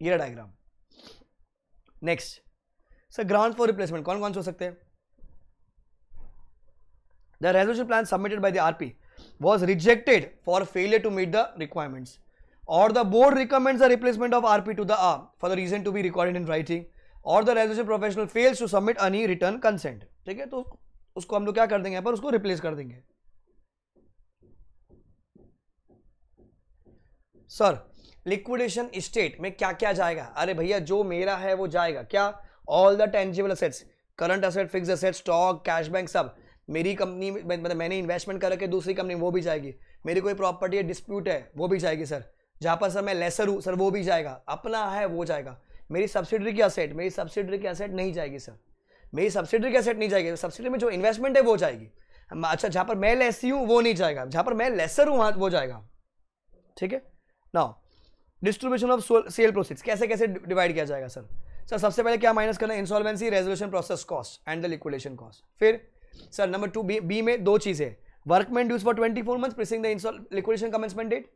ये diagram next sir ground for replacement कौन कौन से हो सकते हैं The resolution plan submitted by the RP was rejected for failure to meet the requirements or the board recommends the replacement of RP to the R for the reason to be recorded in writing or the resolution professional fails to submit any written consent. ठीक है तो उसको हम लोग क्या कर देंगे यहाँ पर उसको रिप्लेस कर देंगे सर लिक्विडेशन स्टेट में क्या क्या जाएगा अरे भैया जो मेरा है वो जाएगा क्या all the tangible assets current asset fix asset stock cash bank सब मेरी कंपनी मतलब मैंने इन्वेस्टमेंट कर रखे दूसरी कंपनी वो भी जाएगी मेरी कोई प्रॉपर्टी है डिस्प्यूट है वो भी जाएगी सर जहाँ पर सर मैं लेसर हूँ सर वो भी जाएगा अपना है वो जाएगा मेरी सब्सिडरी की असेट मेरी सब्सिडरी की असेट नहीं जाएगी सर मेरी सब्सिडरी की असेट नहीं जाएगी सब्सिडी में जो इन्वेस्टमेंट है वो जाएगी अच्छा जहाँ पर मैं लेसी हूँ वो नहीं जाएगा जहाँ पर मैं लेसर हूँ वहाँ वो जाएगा ठीक है ना डिस्ट्रीब्यूशन ऑफ सेल प्रोसेस कैसे कैसे डिवाइड किया जाएगा सर सर सबसे पहले क्या माइनस करना insolvency resolution process cost and the liquidation cost फिर sir number two B B में दो चीज़ें में dues for twenty four month preceding the install liquidation commencement date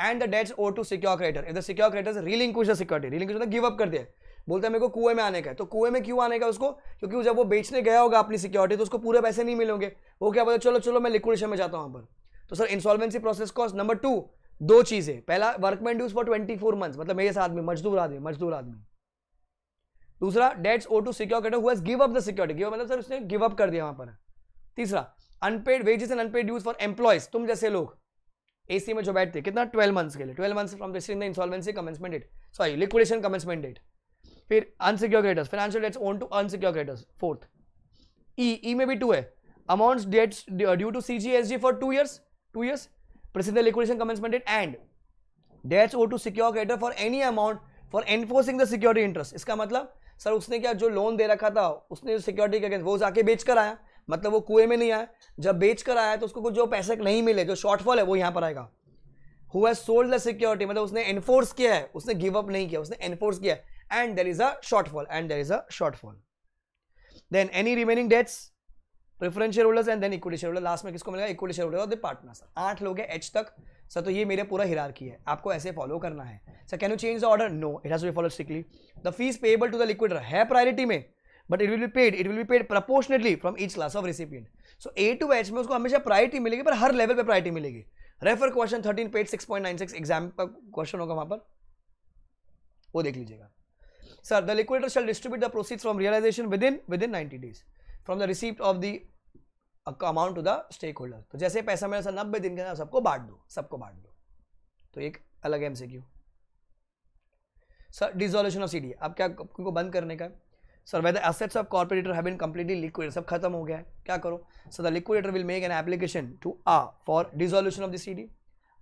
and the debts O to secure creditor if the secure creditor relinquish the security relinquish मतलब give up कर दिया बोलते हैं मेरे को कुएं में आने का है तो कुएं में क्यों आने का उसको क्योंकि जब वो बेचने गया होगा अपनी सिक्योरिटी तो उसको पूरे पैसे नहीं मिलेंगे वो क्या बोलते चलो चलो मैं लिक्विडेशन में जाता हूँ वहाँ पर तो sir insolvency process cost number two दो चीज़ें पहला workman dues for twenty four month मतलब मेरे साथ में मजदूर आदमी मजदूर आदमी दूसरा debts O to secure creditor who's give up the security give मतलब सर उसने गिव अप कर दिया वहां पर तीसरा unpaid wages and unpaid dues for employees तुम जैसे लोग एसी में जो बैठते कितना ट्वेल्व मंथ्स के लिए twelve months from the insolvency commencement date sorry liquidation commencement date फिर unsecure creditors financial debts owed to unsecure creditors fourth E E में भी टू है amounts debts due to CGSG for two years two years preceding the liquidation commencement date and debts O to secure creditor for any amount for enforcing the security interest इसका मतलब sir उसने क्या जो loan दे रखा था उसने जो security के अगेंस्ट वो जाके बेच कर आया मतलब वो कुएं में नहीं आया जब बेच कर आया तो उसको कुछ जो पैसे नहीं मिले जो शॉर्टफॉल है वो यहाँ पर आएगा who has sold the security मतलब उसने एनफोर्स किया है उसने गिव अप नहीं किया उसने एनफोर्स किया and there is a shortfall and there is a shortfall then any remaining debts preference shareholder and then equity shareholder last में किसको मिलेगा इक्विटी शेयर होल्डर और द पार्टनर्स आठ लोग हैं एच तक सर तो ये मेरे पूरा हिरारकी है आपको ऐसे फॉलो करना है sir can you change the order no it has be follow strictly the fees payable to the liquidator है प्रायोरिटी में but it will be paid it will be paid proportionately from each class of recipient so A to H में उसको हमेशा priority मिलेगी पर हर level पर priority मिलेगी refer question thirteen page six point nine six exam का question होगा वहाँ पर वो देख लीजिएगा sir the liquidator shall distribute the proceed from realisation within within ninety days from the receipt of the amount to the stakeholder तो जैसे पैसा मेरे सर नब्बे दिन के अंदर सबको बांट दो सबको बांट दो तो एक अलग एम सर डिजोल्यूशन ऑफ सीडी अब क्या कंपनी को बंद करने का sir whether assets of corporator have been completely liquid सब खत्म हो गया है क्या करो sir the liquidator will make an application to ah for dissolution of the CD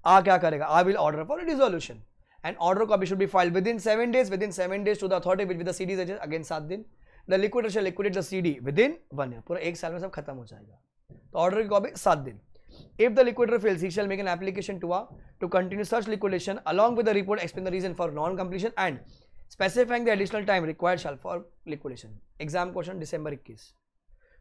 ah क्या करेगा I will order for dissolution and order copy should be file within seven days within seven days to the authority with the D again सात दिन the liquidator liquidate the C D within one year पूरा एक साल में सब खत्म हो जाएगा तो ऑर्डर की कॉपी सात दिन if the liquidator fails shall make an application to uh to continue सर्च liquidation along with report explain the reason for non completion and specifying the additional time required shall for liquidation exam question December इक्कीस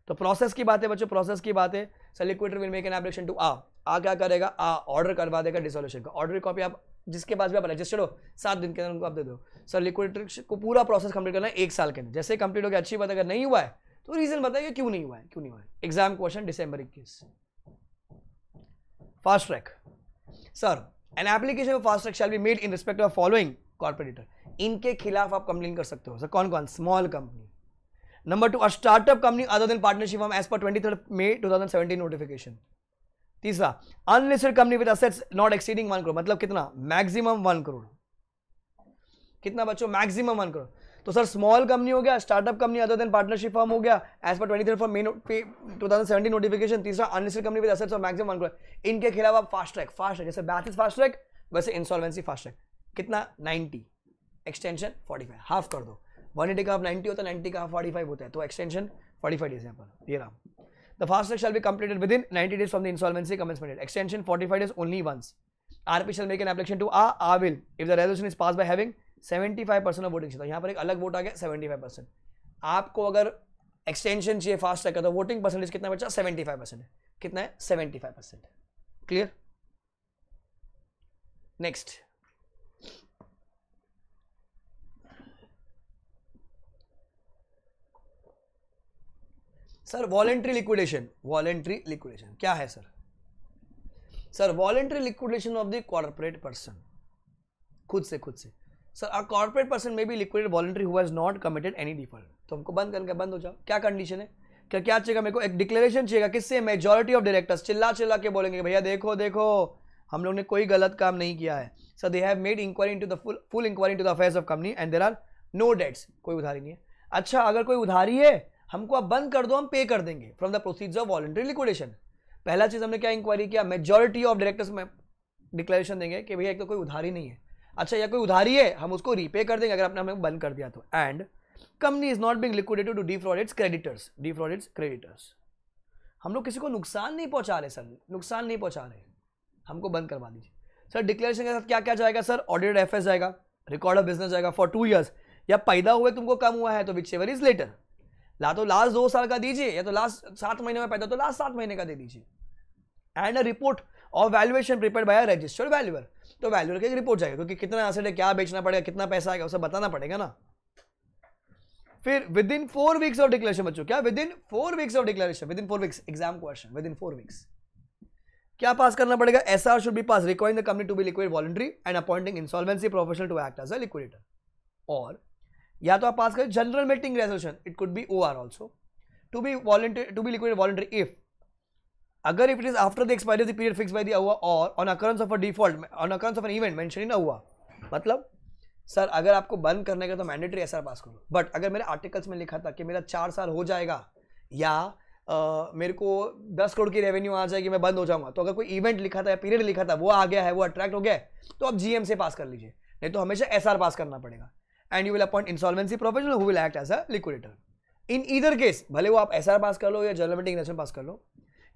तो process की बात है बच्चों process की बात है sir liquidator will make an application to आ आ क्या करेगा आ ऑर्डर करवा देगा डिसोल्यूशन का ऑर्डर की कॉपी आप जिसके पास भी आप रजिस्टर हो सात दिन के अंदर उनको आप दे दो सर लिक्विड को पूरा प्रोसेस कंप्लीट करना है एक साल के अंदर जैसे कंप्लीट हो गया अच्छी बात अगर नहीं हुआ है तो रीजन बताइए क्यों नहीं हुआ है क्यों नहीं हुआ है एग्जाम क्वेश्चन डिसंबर इक्कीस fast track sir an application of fast track shall be made in respect of following corporator इनके खिलाफ आप कंप्लेन कर सकते हो सर कौन कौन small company number two a startup company other than partnership हम as per twenty third May two thousand seventeen notification तीसरा unlisted company with assets not exceeding one crore मतलब कितना मैक्सिमम वन करोड़ कितना बच्चों मैक्सिमम वन करोड़ तो sir small company हो गया startup company other than partnership form हो गया as per twenty third for May two thousand seventy notification तीसरा unlisted company with assets of maximum one crore इनके खिलाफ आप फास्ट ट्रैक फास्ट ट्रैक जैसे बैथ फास्ट ट्रैक वैसे इंसॉल्वेंसी फास्ट ट्रैक कितना ninety extension forty five half कर दो वन एटी का हाफ नाइन्टी होता है नाइन्टी का हाफ फोर्टी फाइव होता है तो एक्सटेंशन फोर्टी फाइव डेज यहाँ पर ये राम द रहा The fast track shall be completed within 90 days from the insolvency extension forty five days only once R P shall make an application to uh ah will if the resolution is pass by having seventy five percent of voting क्षेत्र यहाँ पर एक अलग vote आ गया seventy five percent आपको अगर extension चाहिए fast track का तो वोटिंग परसेंटेज कितना बचा सेवेंटी फाइव परसेंट है कितना है seventy five percent clear next sir voluntary liquidation voluntary liquidation क्या है sir sir voluntary liquidation of the corporate person खुद से खुद से सर अ कॉर्पोरेट पर्सन में भी लिक्विड वॉलेंट्री हुआ is not committed any default तो हमको बंद करके बंद हो जाओ क्या कंडीशन है क्या क्या चाहिएगा मेरे को एक डिक्लेरेशन चाहिएगा किससे मेजोरिटी ऑफ डायरेक्टर्स चिल्ला चिल्ला के बोलेंगे भैया देखो देखो हम लोग ने कोई गलत काम नहीं किया है sir they have made inquiry into the full full inquiry into the affairs of company and there are no debts कोई उधारी नहीं है अच्छा अगर कोई उधारी है हमको आप बंद कर दो हम पे कर देंगे from the proceeds of voluntary liquidation पहला चीज़ हमने क्या इंक्वायरी किया मेजोरिटी ऑफ डायरेक्टर्स में डिक्लेरेशन देंगे कि भैया एक तो कोई उधारी नहीं है अच्छा या कोई उधारी है हम उसको रीपे कर देंगे अगर आपने हमें बंद कर दिया तो and company is not being liquidated to defraud its creditors defraud its creditors हम लोग किसी को नुकसान नहीं पहुंचा रहे सर नुकसान नहीं पहुंचा रहे हमको बंद करवा दीजिए सर डिक्लेरेशन के साथ क्या क्या जाएगा सर ऑडिटेड एफ जाएगा रिकॉर्ड ऑफ बिजनेस जाएगा फॉर टू ईयर्स या पैदा हुए तुमको कम हुआ है तो विच एवर इज लेटर ला तो लास्ट दो साल का दीजिए या तो लास्ट सात महीने में पैदा तो लास्ट सात महीने का दे दीजिए एंड अ रिपोर्ट और valuation prepare by registered valuer तो वैल्यूअर की रिपोर्ट जाएगी क्योंकि कितना एसेट है क्या बेचना पड़ेगा कितना पैसा आएगा उसे बताना पड़ेगा ना फिर within four weeks of declaration बच्चों क्या within four weeks of declaration within four weeks exam question within four weeks क्या पास करना पड़ेगा S R should be pass requiring the company to be liquid voluntary and appointing insolvency professional to act as a liquidator और या तो आप pass करें general meeting resolution it could be or also to B voluntary to be liquid voluntary if अगर it is is after the expiry of the period fixed by the AUA or on occurrence of a default on occurrence of an event mentioned मतलब sir अगर आपको बंद करने का तो mandatory SR पास करो but अगर मेरे आर्टिकल्स में लिखा था कि मेरा चार साल हो जाएगा या Uh, मेरे को दस करोड़ की रेवेन्यू आ जाएगी मैं बंद हो जाऊंगा तो अगर कोई इवेंट लिखा था या पीरियड लिखा था वो आ गया है वो अट्रैक्ट हो गया है तो आप जीएम से पास कर लीजिए नहीं तो हमेशा एसआर पास करना पड़ेगा and you will appoint insolvency professional who will act as a liquidator in either case भले वो आप एस पास कर लो या जनरल मीटिंग पास कर लो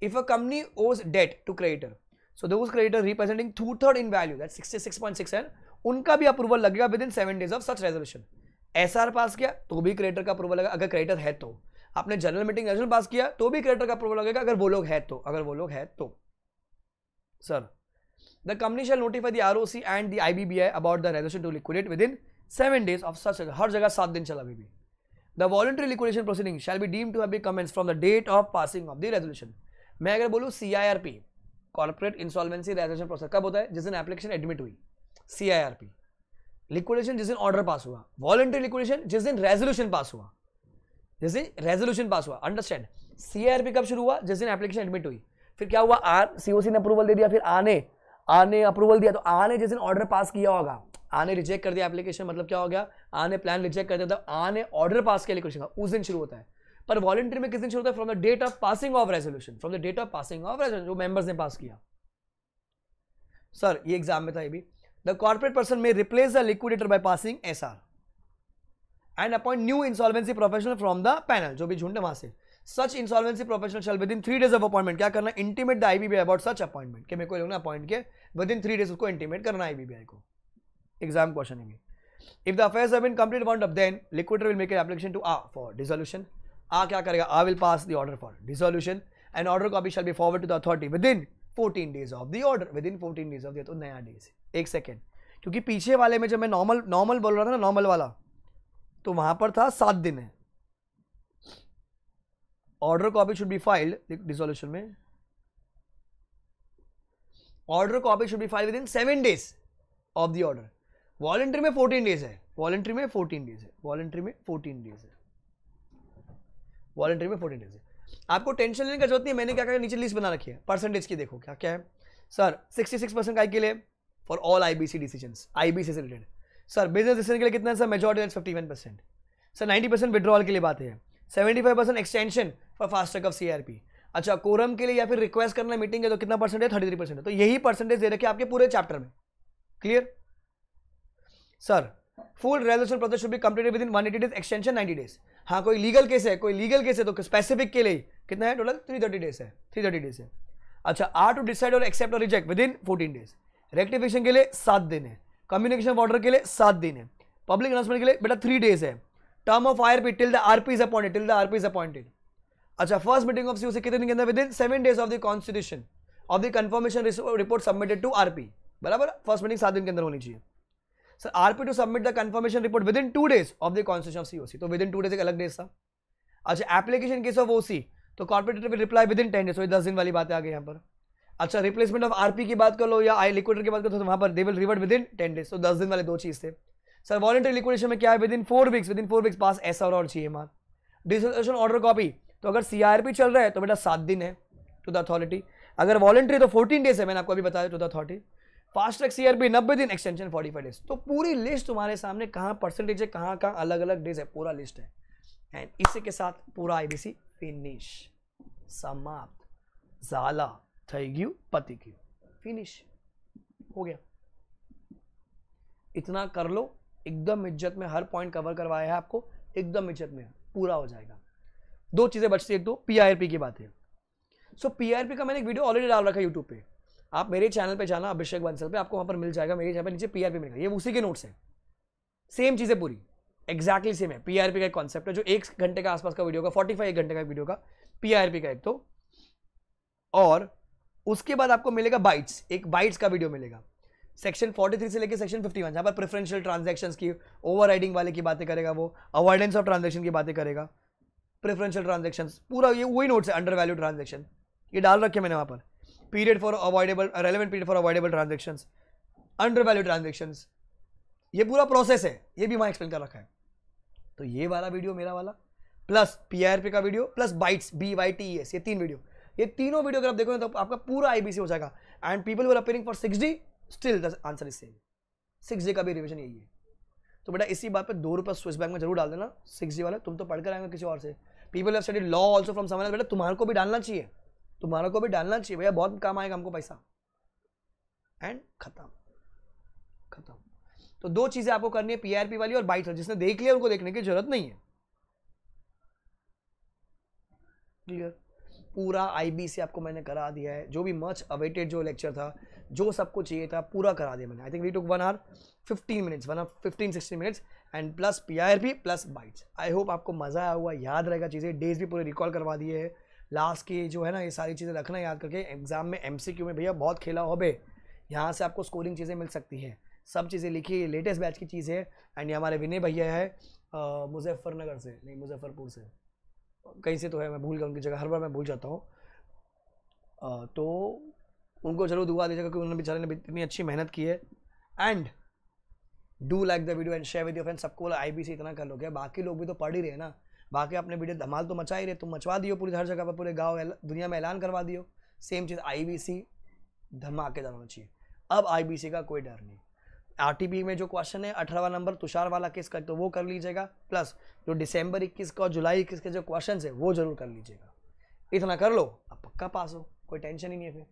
if a company owes debt to creditor so those creditor representing two third in value that 66.6 है उनका भी approval लगेगा within seven days of such resolution S pass किया तो भी क्रिएटर का अप्रूवल लगेगा अगर क्रिएटर है तो आपने जनरल मीटिंग नेशनल पास किया तो भी क्रिएटर का अप्रूवल लगेगा अगर वो लोग है तो अगर वो लोग है तो sir the company shall notify the R O C and the I B B I about the resolution to liquidate within seven days of such हर जगह सात दिन चला अभी भी the voluntary liquidation proceeding shall be deem to have be commence from the date of passing of the resolution मैं अगर बोलूँ C I R P corporate insolvency resolution process कब होता है जिस दिन एप्लीकेशन एडमिट हुई C I R P liquidation जिस दिन ऑर्डर पास हुआ वॉलेंट्री लिक्विडेशन जिस दिन रेजोल्यूशन पास हुआ जिस दिन रेजोल्यूशन पास हुआ understand C I R P कब शुरू हुआ जिस दिन एप्लीकेशन एडमिट हुई फिर क्या हुआ आर सी ने अप्रूवल दे दिया फिर आने आने अप्रूवल दिया तो आने जिस दिन ऑर्डर पास किया होगा आने रिजेक्ट कर दिया एप्लीकेशन मतलब क्या हो गया आने प्लान रिजेक्ट कर दिया था आने ऑर्डर पास किया लिक्विडेशन उस दिन शुरू होता है पर वॉलंटियर में किस दिन शुरू होता है from the date of passing of resolution from the date of passing of resolution जो मेंबर्स ने पास किया सर ये एग्जाम में था ये भी द कॉर्पोरेट पर्सन में replace the liquidator by passing S R and appoint new insolvency professional from the panel जो भी झुंड है वहां से such insolvency professional shall within three days of appointment क्या करना intimate the IBBI about such appointment के मेरे को लोगों ने अपॉइंट किया विद इन थ्री डेज उसको इंटीमेट करना आईबीबीआई को एग्जाम क्वेश्चन है if the affairs have been complete wound up then liquidator will make an application to ah for dissolution ah क्या करेगा I will pass the order for dissolution and order copy shall be forward to the authority within fourteen days of the order within fourteen days of दू नया days एक second क्योंकि पीछे वाले में जब मैं नॉर्मल नॉर्मल बोल रहा था ना नॉर्मल वाला तो वहां पर था सात दिन है order copy should be filed dissolution में order copy should be file within seven days of the order voluntary में फोर्टीन डेज है वॉलेंट्री में फोर्टीन डेज है वॉलेंट्री में फोर्टीन डेज है वॉलेंट्री में फोर्टीन डेज आपको टेंशन लेने का जरूरत नहीं मैंने क्या कहा नीचे लिस्ट बना रखी है परसेंटेज की देखो क्या क्या है sir sixty six percent I के लिए for all I B C decision I B C से रिलेटेड सर बिजनेस डिसीजन के लिए कितना sir majority fifty one percent sir ninety percent withdrawal के लिए बात है seventy five percent extension for fast track of C R P अच्छा quorum के लिए या फिर रिक्वेस्ट करना मीटिंग है तो कितना परसेंट है थर्टी थ्री परसेंट है तो यही परसेंटेज दे रखे आपके पूरे चैप्टर में clear sir full resolution process should be completed within one eighty days extension ninety days हाँ कोई लीगल केस है कोई लीगल केस है तो स्पेसिफिक के लिए कितना है टोटल थ्री थर्टी डेज है थ्री थर्टी डेज है अच्छा आर टू डिसाइड और एक्सेप्ट और reject within fourteen days rectification के लिए सात दिन है कम्युनिकेशन ऑर्डर के लिए सात दिन है पब्लिक अनाउंसमेंट के लिए बेटा थ्री डेज है term of R P till the R P is appointed till the R P is appointed अच्छा फर्स्ट मीटिंग ऑफ सी कितने दिन के अंदर within seven days of the constitution of the confirmation report submitted to R P बराबर first meeting सात दिन के अंदर होनी चाहिए sir RP to submit the confirmation report within two days of the constitution of CoC तो within two days एक अलग डेज था अच्छा एप्लीकेशन केस ऑफ ओसी तो corporator reply within ten days दस दिन वाली बात आ गई यहाँ पर अच्छा रिप्लेसमेंट ऑफ आरपी की बात कर लो या आई लिक्विडर की बात करो तो वहाँ पर they will revert within ten days तो दस दिन वाले दो चीज़ थे सर वॉलेंट्री लिक्विडेशन में क्या है within four weeks within four weeks pass S और G M R dissociation order copy तो अगर सीआरपी चल रहा है तो बेटा सात दिन है टू द अथॉरिटी अगर वॉलेंट्री तो फोर्टीन डेज है मैंने आपको अभी बताया to the authority fast track CIRP नब्बे दिन एक्सटेंशन फोर्टी फाइव डेज तो पूरी लिस्ट तुम्हारे सामने कहाँ परसेंटेज है कहाँ कहाँ अलग अलग डेज है पूरा लिस्ट है एंड इसी के साथ पूरा आईबीसी फिनिश समाप्त जाला थी गयू पति गयू फिनिश हो गया इतना कर लो एकदम इज्जत में हर पॉइंट कवर करवाया है आपको एकदम इज्जत में पूरा हो जाएगा दो चीज़ें बचती है एक दो तो पी की बात है सो so, पी का मैंने एक वीडियो ऑलरेडी डाल रखा है यूट्यूब पे आप मेरे चैनल पे जाना अभिषेक बंसल पे आपको वहाँ पर मिल जाएगा मेरे चैनल पर नीचे पीआरपी मिलेगा ये उसी के नोट्स है सेम चीज़ें पूरी एक्जैक्टली सेम है पीआरपी का एक कॉन्सेप्ट है जो एक घंटे के आसपास का वीडियो का फोर्टी फाइव घंटे का वीडियो का पीआरपी का एक तो और उसके बाद आपको मिलेगा बाइट्स एक बाइट्स का वीडियो मिलेगा सेक्शन 43 से लेकर सेक्शन 51 वन जहाँ पर प्रेफरेंशियल ट्रांजेक्शन की ओवरराइडिंग वाले की बातें करेगा वो अवॉइडेंस ऑफ ट्रांजेक्शन की बातें करेगा प्रेफरेंशियल ट्रांजेक्शन पूरा ये वही नोट्स है अंडर वैल्यू ट्रांजेक्शन ये डाल रखे मैंने वहाँ पर period for avoidable relevant period for avoidable transaction under value transaction ये पूरा प्रोसेस है ये भी वहां एक्सप्लेन कर रखा है तो ये वाला वीडियो मेरा वाला प्लस पीआरपी का video plus bytes B Y T S ये तीन वीडियो ये तीनों वीडियो अगर आप देखोगे तो आपका पूरा आईबीसी हो जाएगा and people were appearing for six D still the answer is same six D का भी रिविजन यही है तो बेटा इसी बात पे दो रुपये स्विस बैंक में जरूर डाल देना सिक्स डी वाले तुम तो पढ़कर आएंगे किसी और से people have study law also from someone बेटा तुम्हारे को भी डालना चाहिए तुम्हारा को भी डालना चाहिए भैया बहुत काम आएगा हमको पैसा एंड खत्म खत्म तो दो चीजें आपको करनी है पीआरपी वाली और बाइट जिसने देख लिया उनको देखने की जरूरत नहीं है क्लियर पूरा आईबी से आपको मैंने करा दिया है जो भी मच अवेटेड जो लेक्चर था जो सबको चाहिए था पूरा करा दिया मैंने I think we took one or fifteen minutes one or fifteen sixteen minutes and plus P plus bytes I hope आपको मज़ा आया हुआ याद रहेगा चीज़ें डेज भी पूरे रिकॉल करवा दिए हैं लास्ट की जो है ना ये सारी चीज़ें रखना याद करके एग्जाम में एम में भैया बहुत खेला हो बे यहाँ से आपको स्कोरिंग चीज़ें मिल सकती है सब चीज़ें लिखी लेटेस्ट बैच की चीज़ है एंड ये हमारे विनय भैया है मुजफ्फरनगर से नहीं मुजफ्फरपुर से कहीं से तो है मैं भूल गया उनकी जगह हर बार मैं भूल जाता हूँ तो उनको जरूर दुआ दीजिएगा क्योंकि उन्होंने बेचारे ने इतनी अच्छी मेहनत की है and do like the video and share with your friend सबको आई बी सी इतना कर लोगे बाकी लोग भी तो पढ़ ही रहे हैं ना बाकी आपने वीडियो धमाल तो मचा ही रहे तो मचवा दियो पूरी हर जगह पर पूरे गाँव दुनिया में ऐलान करवा दियो सेम चीज़ आई बी सी धमाकेदार होना चाहिए अब आई बी सी का कोई डर नहीं आर टी पी में जो क्वेश्चन है अठारहवा नंबर तुषार वाला किस का तो वो कर लीजिएगा प्लस जो दिसंबर इक्कीस का और जुलाई इक्कीस के जो क्वेश्चन है वो जरूर कर लीजिएगा इतना कर लो आप पक्का पास हो कोई टेंशन ही नहीं है फिर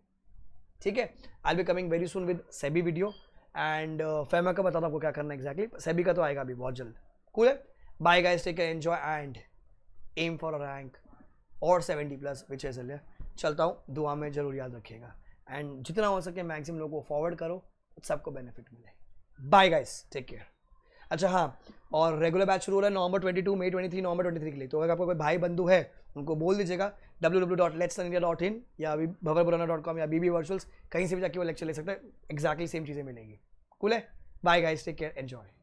ठीक है I be coming very soon with SEBI video and FEMA का बताता हूँ क्या करना एग्जैक्टली exactly. सेबी का तो आएगा अभी बहुत जल्द कूल है bye guys take enjoy and aim for rank और सेवेंटी प्लस विच एज चलता हूँ दुआ में जरूर याद रखिएगा एंड जितना हो सके मैक्सिमम लोगों को फॉरवर्ड करो सबको बेनिफिट मिले बाय गाइस टेक केयर अच्छा हाँ और रेगुलर बैच शुरू हो रहा है नवंबर 22 मई 23 नवंबर 23 के लिए तो अगर आपका कोई भाई बंधु है उनको बोल दीजिएगा इन या अभी भवरबुराना या बी वर्चुअल्स कहीं से भी जाके वो लेक्चर ले सकते हैं एक्जैक्टली सेम चीज़ें मिलेंगी कूल है bye guys take care enjoy